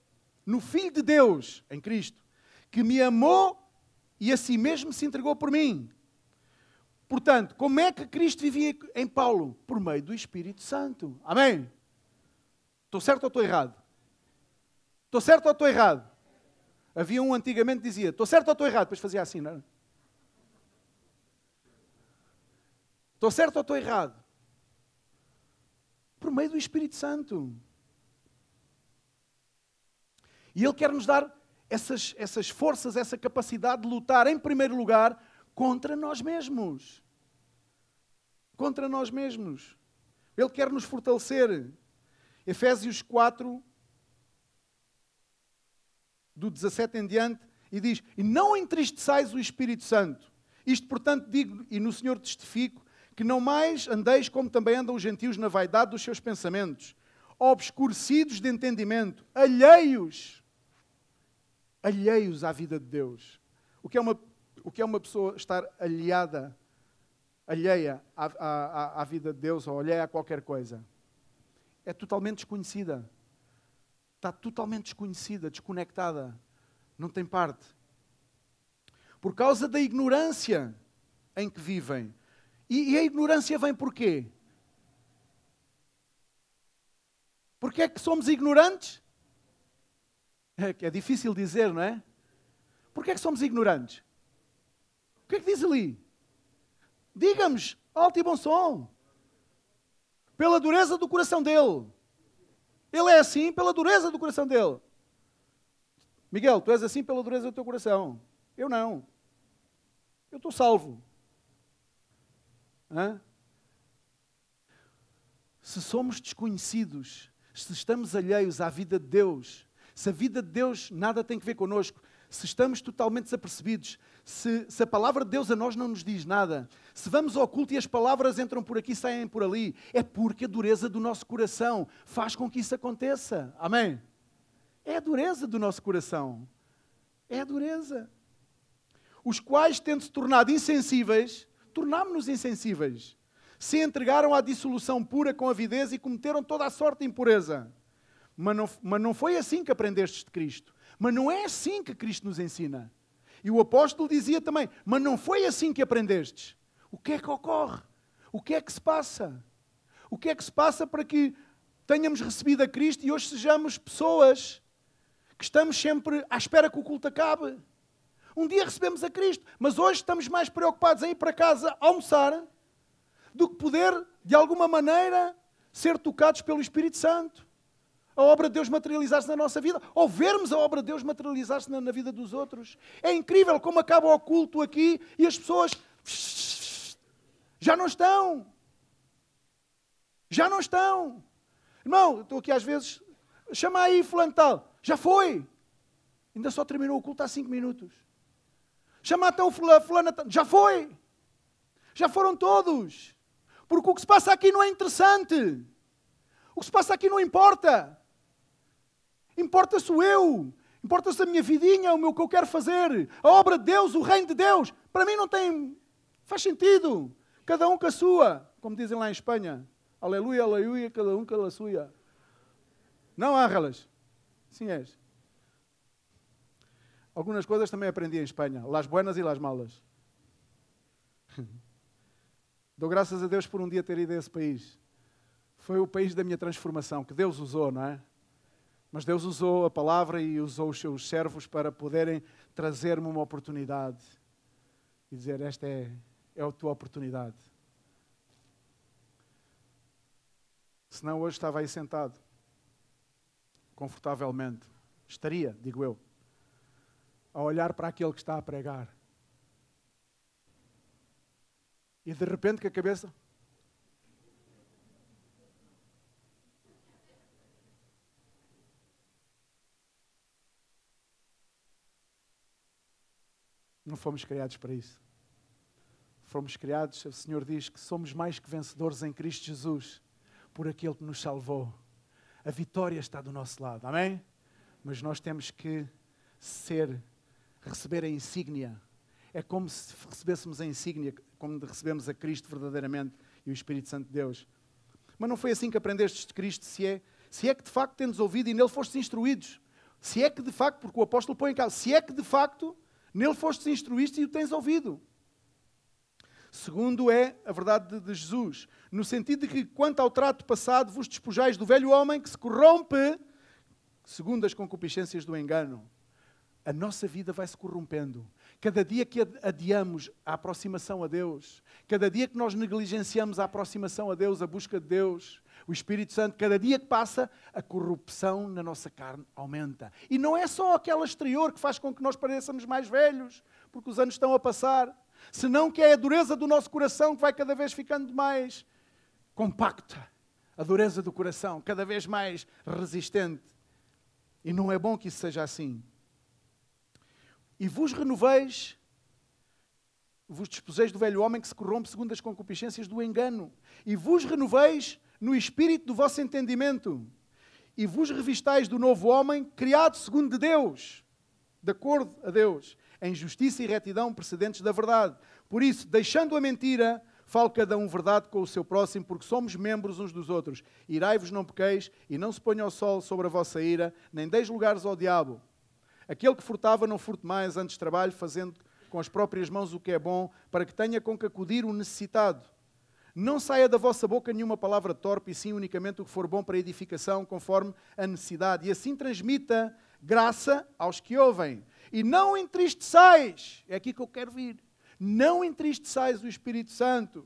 no Filho de Deus, em Cristo, que me amou e a si mesmo se entregou por mim. Portanto, como é que Cristo vivia em Paulo? Por meio do Espírito Santo. Amém? Estou certo ou estou errado? Estou certo ou estou errado? Havia um antigamente que dizia: Estou certo ou estou errado? Depois fazia assim, não é? Estou certo ou estou errado? Por meio do Espírito Santo. E Ele quer nos dar essas, essas forças, essa capacidade de lutar, em primeiro lugar, contra nós mesmos. Contra nós mesmos. Ele quer nos fortalecer. Efésios 4, do 17 em diante, e diz: E não entristeçais o Espírito Santo. Isto, portanto, digo e no Senhor testifico que não mais andeis como também andam os gentios na vaidade dos seus pensamentos, obscurecidos de entendimento, alheios, alheios à vida de Deus. O que é uma, o que é uma pessoa estar aliada, alheia à, à, à vida de Deus ou alheia a qualquer coisa? é totalmente desconhecida. Está totalmente desconhecida, desconectada. Não tem parte. Por causa da ignorância em que vivem. E, e a ignorância vem porquê? Porquê é que somos ignorantes? É, é difícil dizer, não é? Porquê é que somos ignorantes? O que é que diz ali? Diga-nos, alto oh, e bom som pela dureza do coração dele. Ele é assim pela dureza do coração dele. Miguel, tu és assim pela dureza do teu coração. Eu não. Eu estou salvo. Hã? Se somos desconhecidos, se estamos alheios à vida de Deus, se a vida de Deus nada tem a ver connosco, se estamos totalmente desapercebidos, se, se, a palavra de Deus a nós não nos diz nada, se vamos ao culto e as palavras entram por aqui e saem por ali, é porque a dureza do nosso coração faz com que isso aconteça. Amém? É a dureza do nosso coração. É a dureza. Os quais, tendo-se tornado insensíveis, tornámo-nos insensíveis. Se entregaram à dissolução pura com avidez e cometeram toda a sorte de impureza. Mas não, mas não foi assim que aprendestes de Cristo. Mas não é assim que Cristo nos ensina. E o apóstolo dizia também: Mas não foi assim que aprendestes. O que é que ocorre? O que é que se passa? O que é que se passa para que tenhamos recebido a Cristo e hoje sejamos pessoas que estamos sempre à espera que o culto acabe? Um dia recebemos a Cristo, mas hoje estamos mais preocupados em ir para casa almoçar do que poder, de alguma maneira, ser tocados pelo Espírito Santo a obra de Deus materializar-se na nossa vida, ou vermos a obra de Deus materializar-se na, na, vida dos outros. É incrível como acaba o culto aqui e as pessoas já não estão. Já não estão. Irmão, estou aqui às vezes, chama aí fulano tal, já foi. Ainda só terminou o culto há cinco minutos. Chama o fulano tal, já foi. Já foram todos. Porque o que se passa aqui não é interessante. O que se passa aqui não importa. Importa-se o eu, importa-se a minha vidinha, o meu que eu quero fazer, a obra de Deus, o reino de Deus. Para mim não tem. faz sentido. Cada um com a sua, como dizem lá em Espanha. Aleluia, aleluia, cada um com a sua. Não, Ángelas? Sim és. Algumas coisas também aprendi em Espanha, las buenas e las malas. *laughs* Dou graças a Deus por um dia ter ido a esse país. Foi o país da minha transformação, que Deus usou, não é? Mas Deus usou a palavra e usou os seus servos para poderem trazer-me uma oportunidade e dizer: Esta é, é a tua oportunidade. Senão hoje estava aí sentado, confortavelmente. Estaria, digo eu, a olhar para aquele que está a pregar. E de repente com a cabeça. Não fomos criados para isso. Fomos criados, o Senhor diz que somos mais que vencedores em Cristo Jesus, por aquele que nos salvou. A vitória está do nosso lado, amém? Mas nós temos que ser, receber a insígnia. É como se recebêssemos a insígnia, como recebemos a Cristo verdadeiramente e o Espírito Santo de Deus. Mas não foi assim que aprendestes de Cristo, se é, se é que de facto tendes ouvido e nele fostes instruídos. Se é que de facto, porque o apóstolo põe em causa, se é que de facto Nele foste instruído e o tens ouvido. Segundo é a verdade de Jesus, no sentido de que, quanto ao trato passado, vos despojais do velho homem que se corrompe segundo as concupiscências do engano. A nossa vida vai se corrompendo. Cada dia que adiamos a aproximação a Deus, cada dia que nós negligenciamos a aproximação a Deus, a busca de Deus, o Espírito Santo, cada dia que passa, a corrupção na nossa carne aumenta. E não é só aquela exterior que faz com que nós pareçamos mais velhos, porque os anos estão a passar, senão que é a dureza do nosso coração que vai cada vez ficando mais compacta. A dureza do coração, cada vez mais resistente. E não é bom que isso seja assim. E vos renoveis vos disposeis do velho homem que se corrompe segundo as concupiscências do engano, e vos renoveis no espírito do vosso entendimento e vos revistais do novo homem, criado segundo de Deus, de acordo a Deus, em justiça e retidão precedentes da verdade. Por isso, deixando a mentira, fale cada um verdade com o seu próximo, porque somos membros uns dos outros. Irai-vos, não pequeis, e não se ponha o sol sobre a vossa ira, nem deis lugares ao diabo. Aquele que furtava, não furte mais, antes trabalho, fazendo com as próprias mãos o que é bom, para que tenha com que acudir o necessitado não saia da vossa boca nenhuma palavra torpe, e sim unicamente o que for bom para edificação, conforme a necessidade. E assim transmita graça aos que ouvem. E não entristeçais, é aqui que eu quero vir. Não entristeçais o Espírito Santo,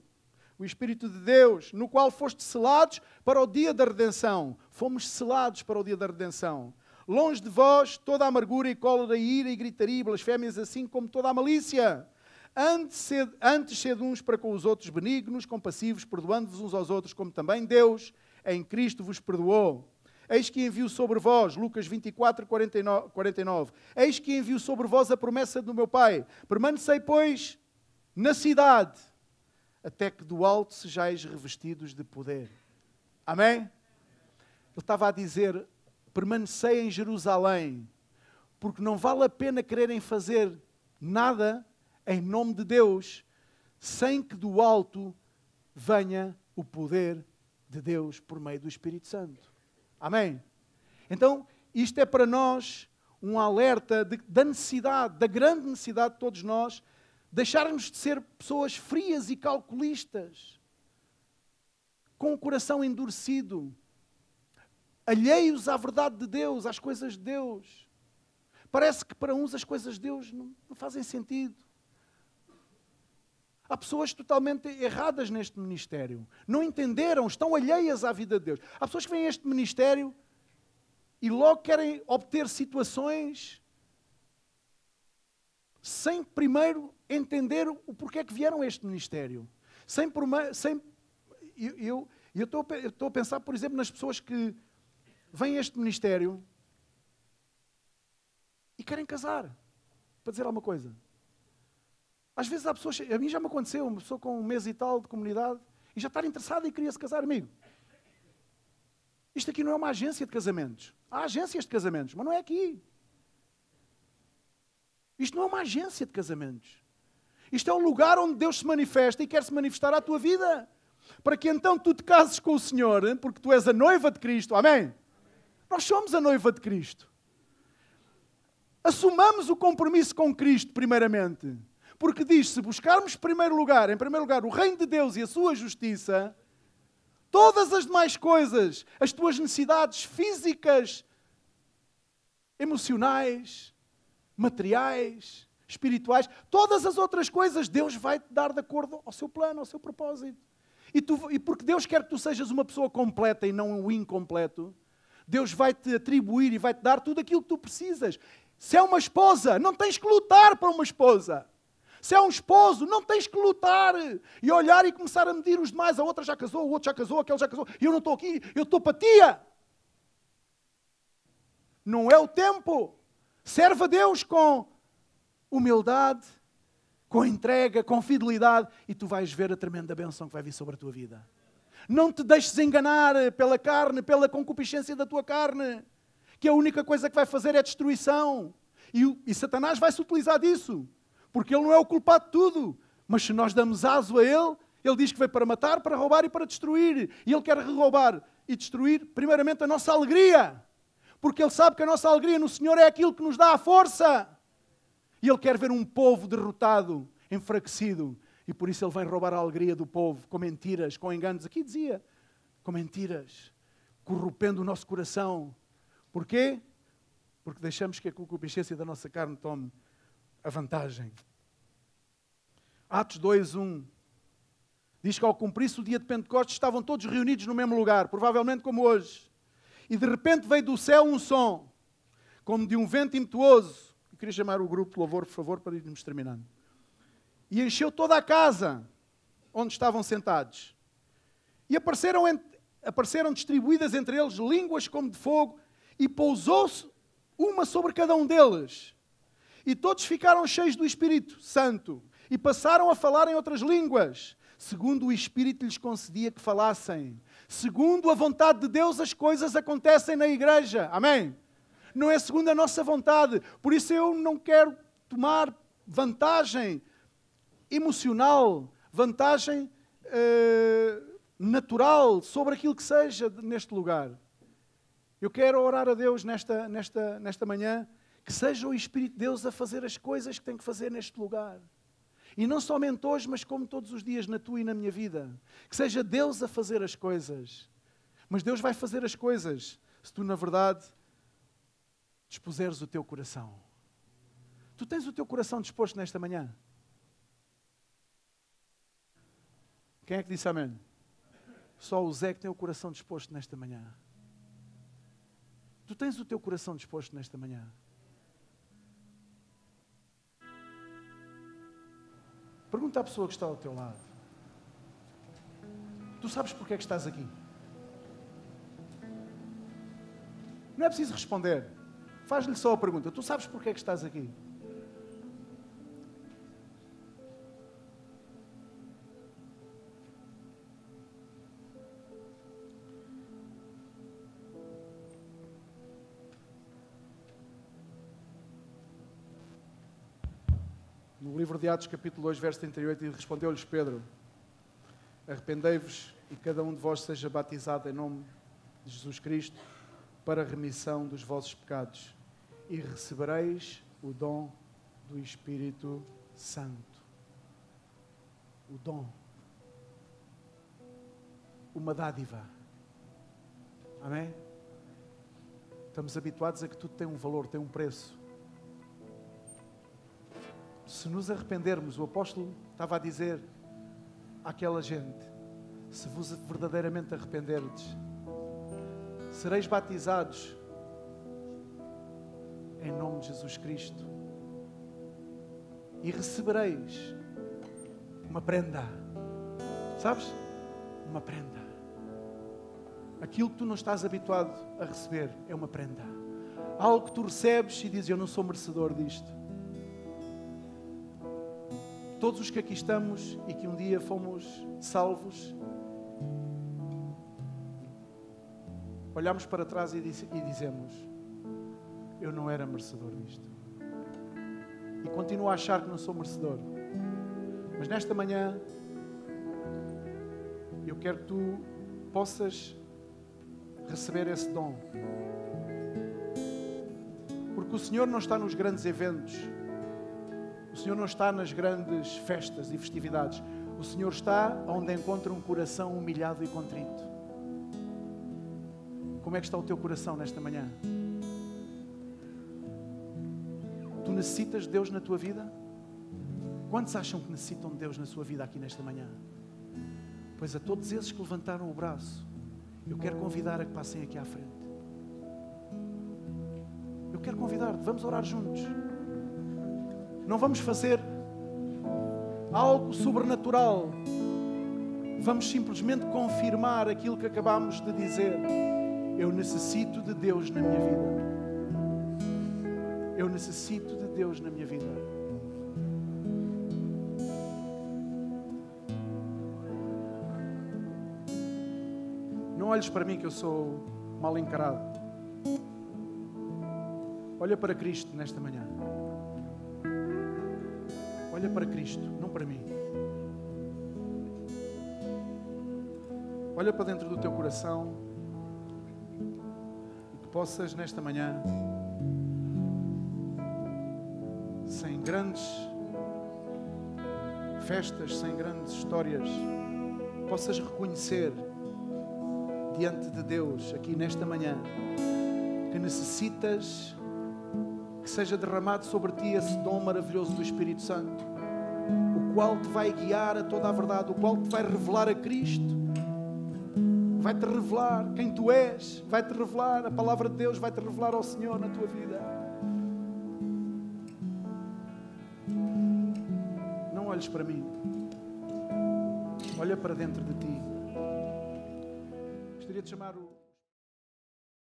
o Espírito de Deus, no qual foste selados para o dia da redenção. Fomos selados para o dia da redenção. Longe de vós toda a amargura e cólera, ira e gritaria e blasfémias, assim como toda a malícia antes sede, uns para com os outros benignos, compassivos, perdoando-vos uns aos outros, como também Deus em Cristo vos perdoou. Eis que envio sobre vós, Lucas 24, 49. Eis que envio sobre vós a promessa do meu Pai. Permanecei, pois, na cidade, até que do alto sejais revestidos de poder. Amém? Ele estava a dizer: permanecei em Jerusalém, porque não vale a pena quererem fazer nada em nome de Deus, sem que do alto venha o poder de Deus por meio do Espírito Santo. Amém? Então, isto é para nós um alerta de, da necessidade, da grande necessidade de todos nós, deixarmos de ser pessoas frias e calculistas, com o coração endurecido, alheios à verdade de Deus, às coisas de Deus. Parece que para uns as coisas de Deus não, não fazem sentido. Há pessoas totalmente erradas neste ministério. Não entenderam, estão alheias à vida de Deus. Há pessoas que vêm a este ministério e logo querem obter situações sem primeiro entender o porquê que vieram a este ministério. Sem, sem eu, eu, eu, estou, eu estou a pensar, por exemplo, nas pessoas que vêm a este ministério e querem casar. Para dizer alguma coisa. Às vezes há pessoas, a mim já me aconteceu, uma pessoa com um mês e tal de comunidade, e já estar interessada e queria se casar comigo. Isto aqui não é uma agência de casamentos. Há agências de casamentos, mas não é aqui. Isto não é uma agência de casamentos. Isto é o lugar onde Deus se manifesta e quer se manifestar à tua vida. Para que então tu te cases com o Senhor, porque tu és a noiva de Cristo. Amém? Amém. Nós somos a noiva de Cristo. Assumamos o compromisso com Cristo, primeiramente. Porque diz: se buscarmos primeiro lugar, em primeiro lugar, o reino de Deus e a sua justiça, todas as demais coisas, as tuas necessidades físicas, emocionais, materiais, espirituais, todas as outras coisas, Deus vai te dar de acordo ao seu plano, ao seu propósito. E, tu, e porque Deus quer que tu sejas uma pessoa completa e não um incompleto, Deus vai te atribuir e vai te dar tudo aquilo que tu precisas. Se é uma esposa, não tens que lutar para uma esposa. Se é um esposo, não tens que lutar e olhar e começar a medir os demais. A outra já casou, o outro já casou, aquele já casou. E eu não estou aqui, eu estou para tia. Não é o tempo. Serve a Deus com humildade, com entrega, com fidelidade e tu vais ver a tremenda benção que vai vir sobre a tua vida. Não te deixes enganar pela carne, pela concupiscência da tua carne, que a única coisa que vai fazer é destruição. E, e Satanás vai se utilizar disso porque ele não é o culpado de tudo. Mas se nós damos aso a ele, ele diz que veio para matar, para roubar e para destruir. E ele quer roubar e destruir, primeiramente, a nossa alegria. Porque ele sabe que a nossa alegria no Senhor é aquilo que nos dá a força. E ele quer ver um povo derrotado, enfraquecido. E por isso ele vem roubar a alegria do povo com mentiras, com enganos. Aqui dizia, com mentiras, corrompendo o nosso coração. Porquê? Porque deixamos que a concupiscência da nossa carne tome a vantagem. Atos 2, 1. Diz que ao cumprir-se o dia de Pentecostes estavam todos reunidos no mesmo lugar, provavelmente como hoje. E de repente veio do céu um som, como de um vento impetuoso. Eu queria chamar o grupo de louvor, por favor, para irmos terminando. E encheu toda a casa onde estavam sentados. E apareceram, apareceram distribuídas entre eles línguas como de fogo, e pousou-se uma sobre cada um deles. E todos ficaram cheios do Espírito Santo e passaram a falar em outras línguas, segundo o Espírito lhes concedia que falassem. Segundo a vontade de Deus, as coisas acontecem na igreja. Amém? Não é segundo a nossa vontade. Por isso eu não quero tomar vantagem emocional, vantagem uh, natural sobre aquilo que seja neste lugar. Eu quero orar a Deus nesta, nesta, nesta manhã que seja o Espírito de Deus a fazer as coisas que tem que fazer neste lugar. E não somente hoje, mas como todos os dias na tua e na minha vida. Que seja Deus a fazer as coisas. Mas Deus vai fazer as coisas se tu, na verdade, dispuseres o teu coração. Tu tens o teu coração disposto nesta manhã? Quem é que disse amém? Só o Zé que tem o coração disposto nesta manhã. Tu tens o teu coração disposto nesta manhã? Pergunta à pessoa que está ao teu lado: Tu sabes porque é que estás aqui? Não é preciso responder. Faz-lhe só a pergunta: Tu sabes porque é que estás aqui? no livro de Atos, capítulo 2, verso 38, e respondeu-lhes Pedro: Arrependei-vos e cada um de vós seja batizado em nome de Jesus Cristo para a remissão dos vossos pecados, e recebereis o dom do Espírito Santo. O dom. Uma dádiva. Amém? Estamos habituados a que tudo tem um valor, tem um preço se nos arrependermos, o apóstolo estava a dizer àquela gente: se vos verdadeiramente arrependerdes, sereis batizados em nome de Jesus Cristo e recebereis uma prenda. Sabes? Uma prenda. Aquilo que tu não estás habituado a receber é uma prenda. Algo que tu recebes e dizes: Eu não sou merecedor disto todos os que aqui estamos e que um dia fomos salvos, olhamos para trás e, diz, e dizemos: Eu não era merecedor disto. E continuo a achar que não sou merecedor. Mas nesta manhã, eu quero que tu possas receber esse dom. Porque o Senhor não está nos grandes eventos. Senhor não está nas grandes festas e festividades. O Senhor está onde encontra um coração humilhado e contrito. Como é que está o teu coração nesta manhã? Tu necessitas de Deus na tua vida? Quantos acham que necessitam de Deus na sua vida aqui nesta manhã? Pois a todos esses que levantaram o braço, eu quero convidar a que passem aqui à frente. Eu quero convidar-te, vamos orar juntos. Não vamos fazer algo sobrenatural. Vamos simplesmente confirmar aquilo que acabámos de dizer. Eu necessito de Deus na minha vida. Eu necessito de Deus na minha vida. Não olhes para mim que eu sou mal encarado. Olha para Cristo nesta manhã. Olha para Cristo, não para mim. Olha para dentro do teu coração e que possas nesta manhã, sem grandes festas, sem grandes histórias, possas reconhecer diante de Deus aqui nesta manhã que necessitas que seja derramado sobre ti esse dom maravilhoso do Espírito Santo o qual te vai guiar a toda a verdade, o qual te vai revelar a Cristo, vai-te revelar quem tu és, vai-te revelar a palavra de Deus, vai-te revelar ao Senhor na tua vida. Não olhes para mim, olha para dentro de ti. Gostaria de chamar o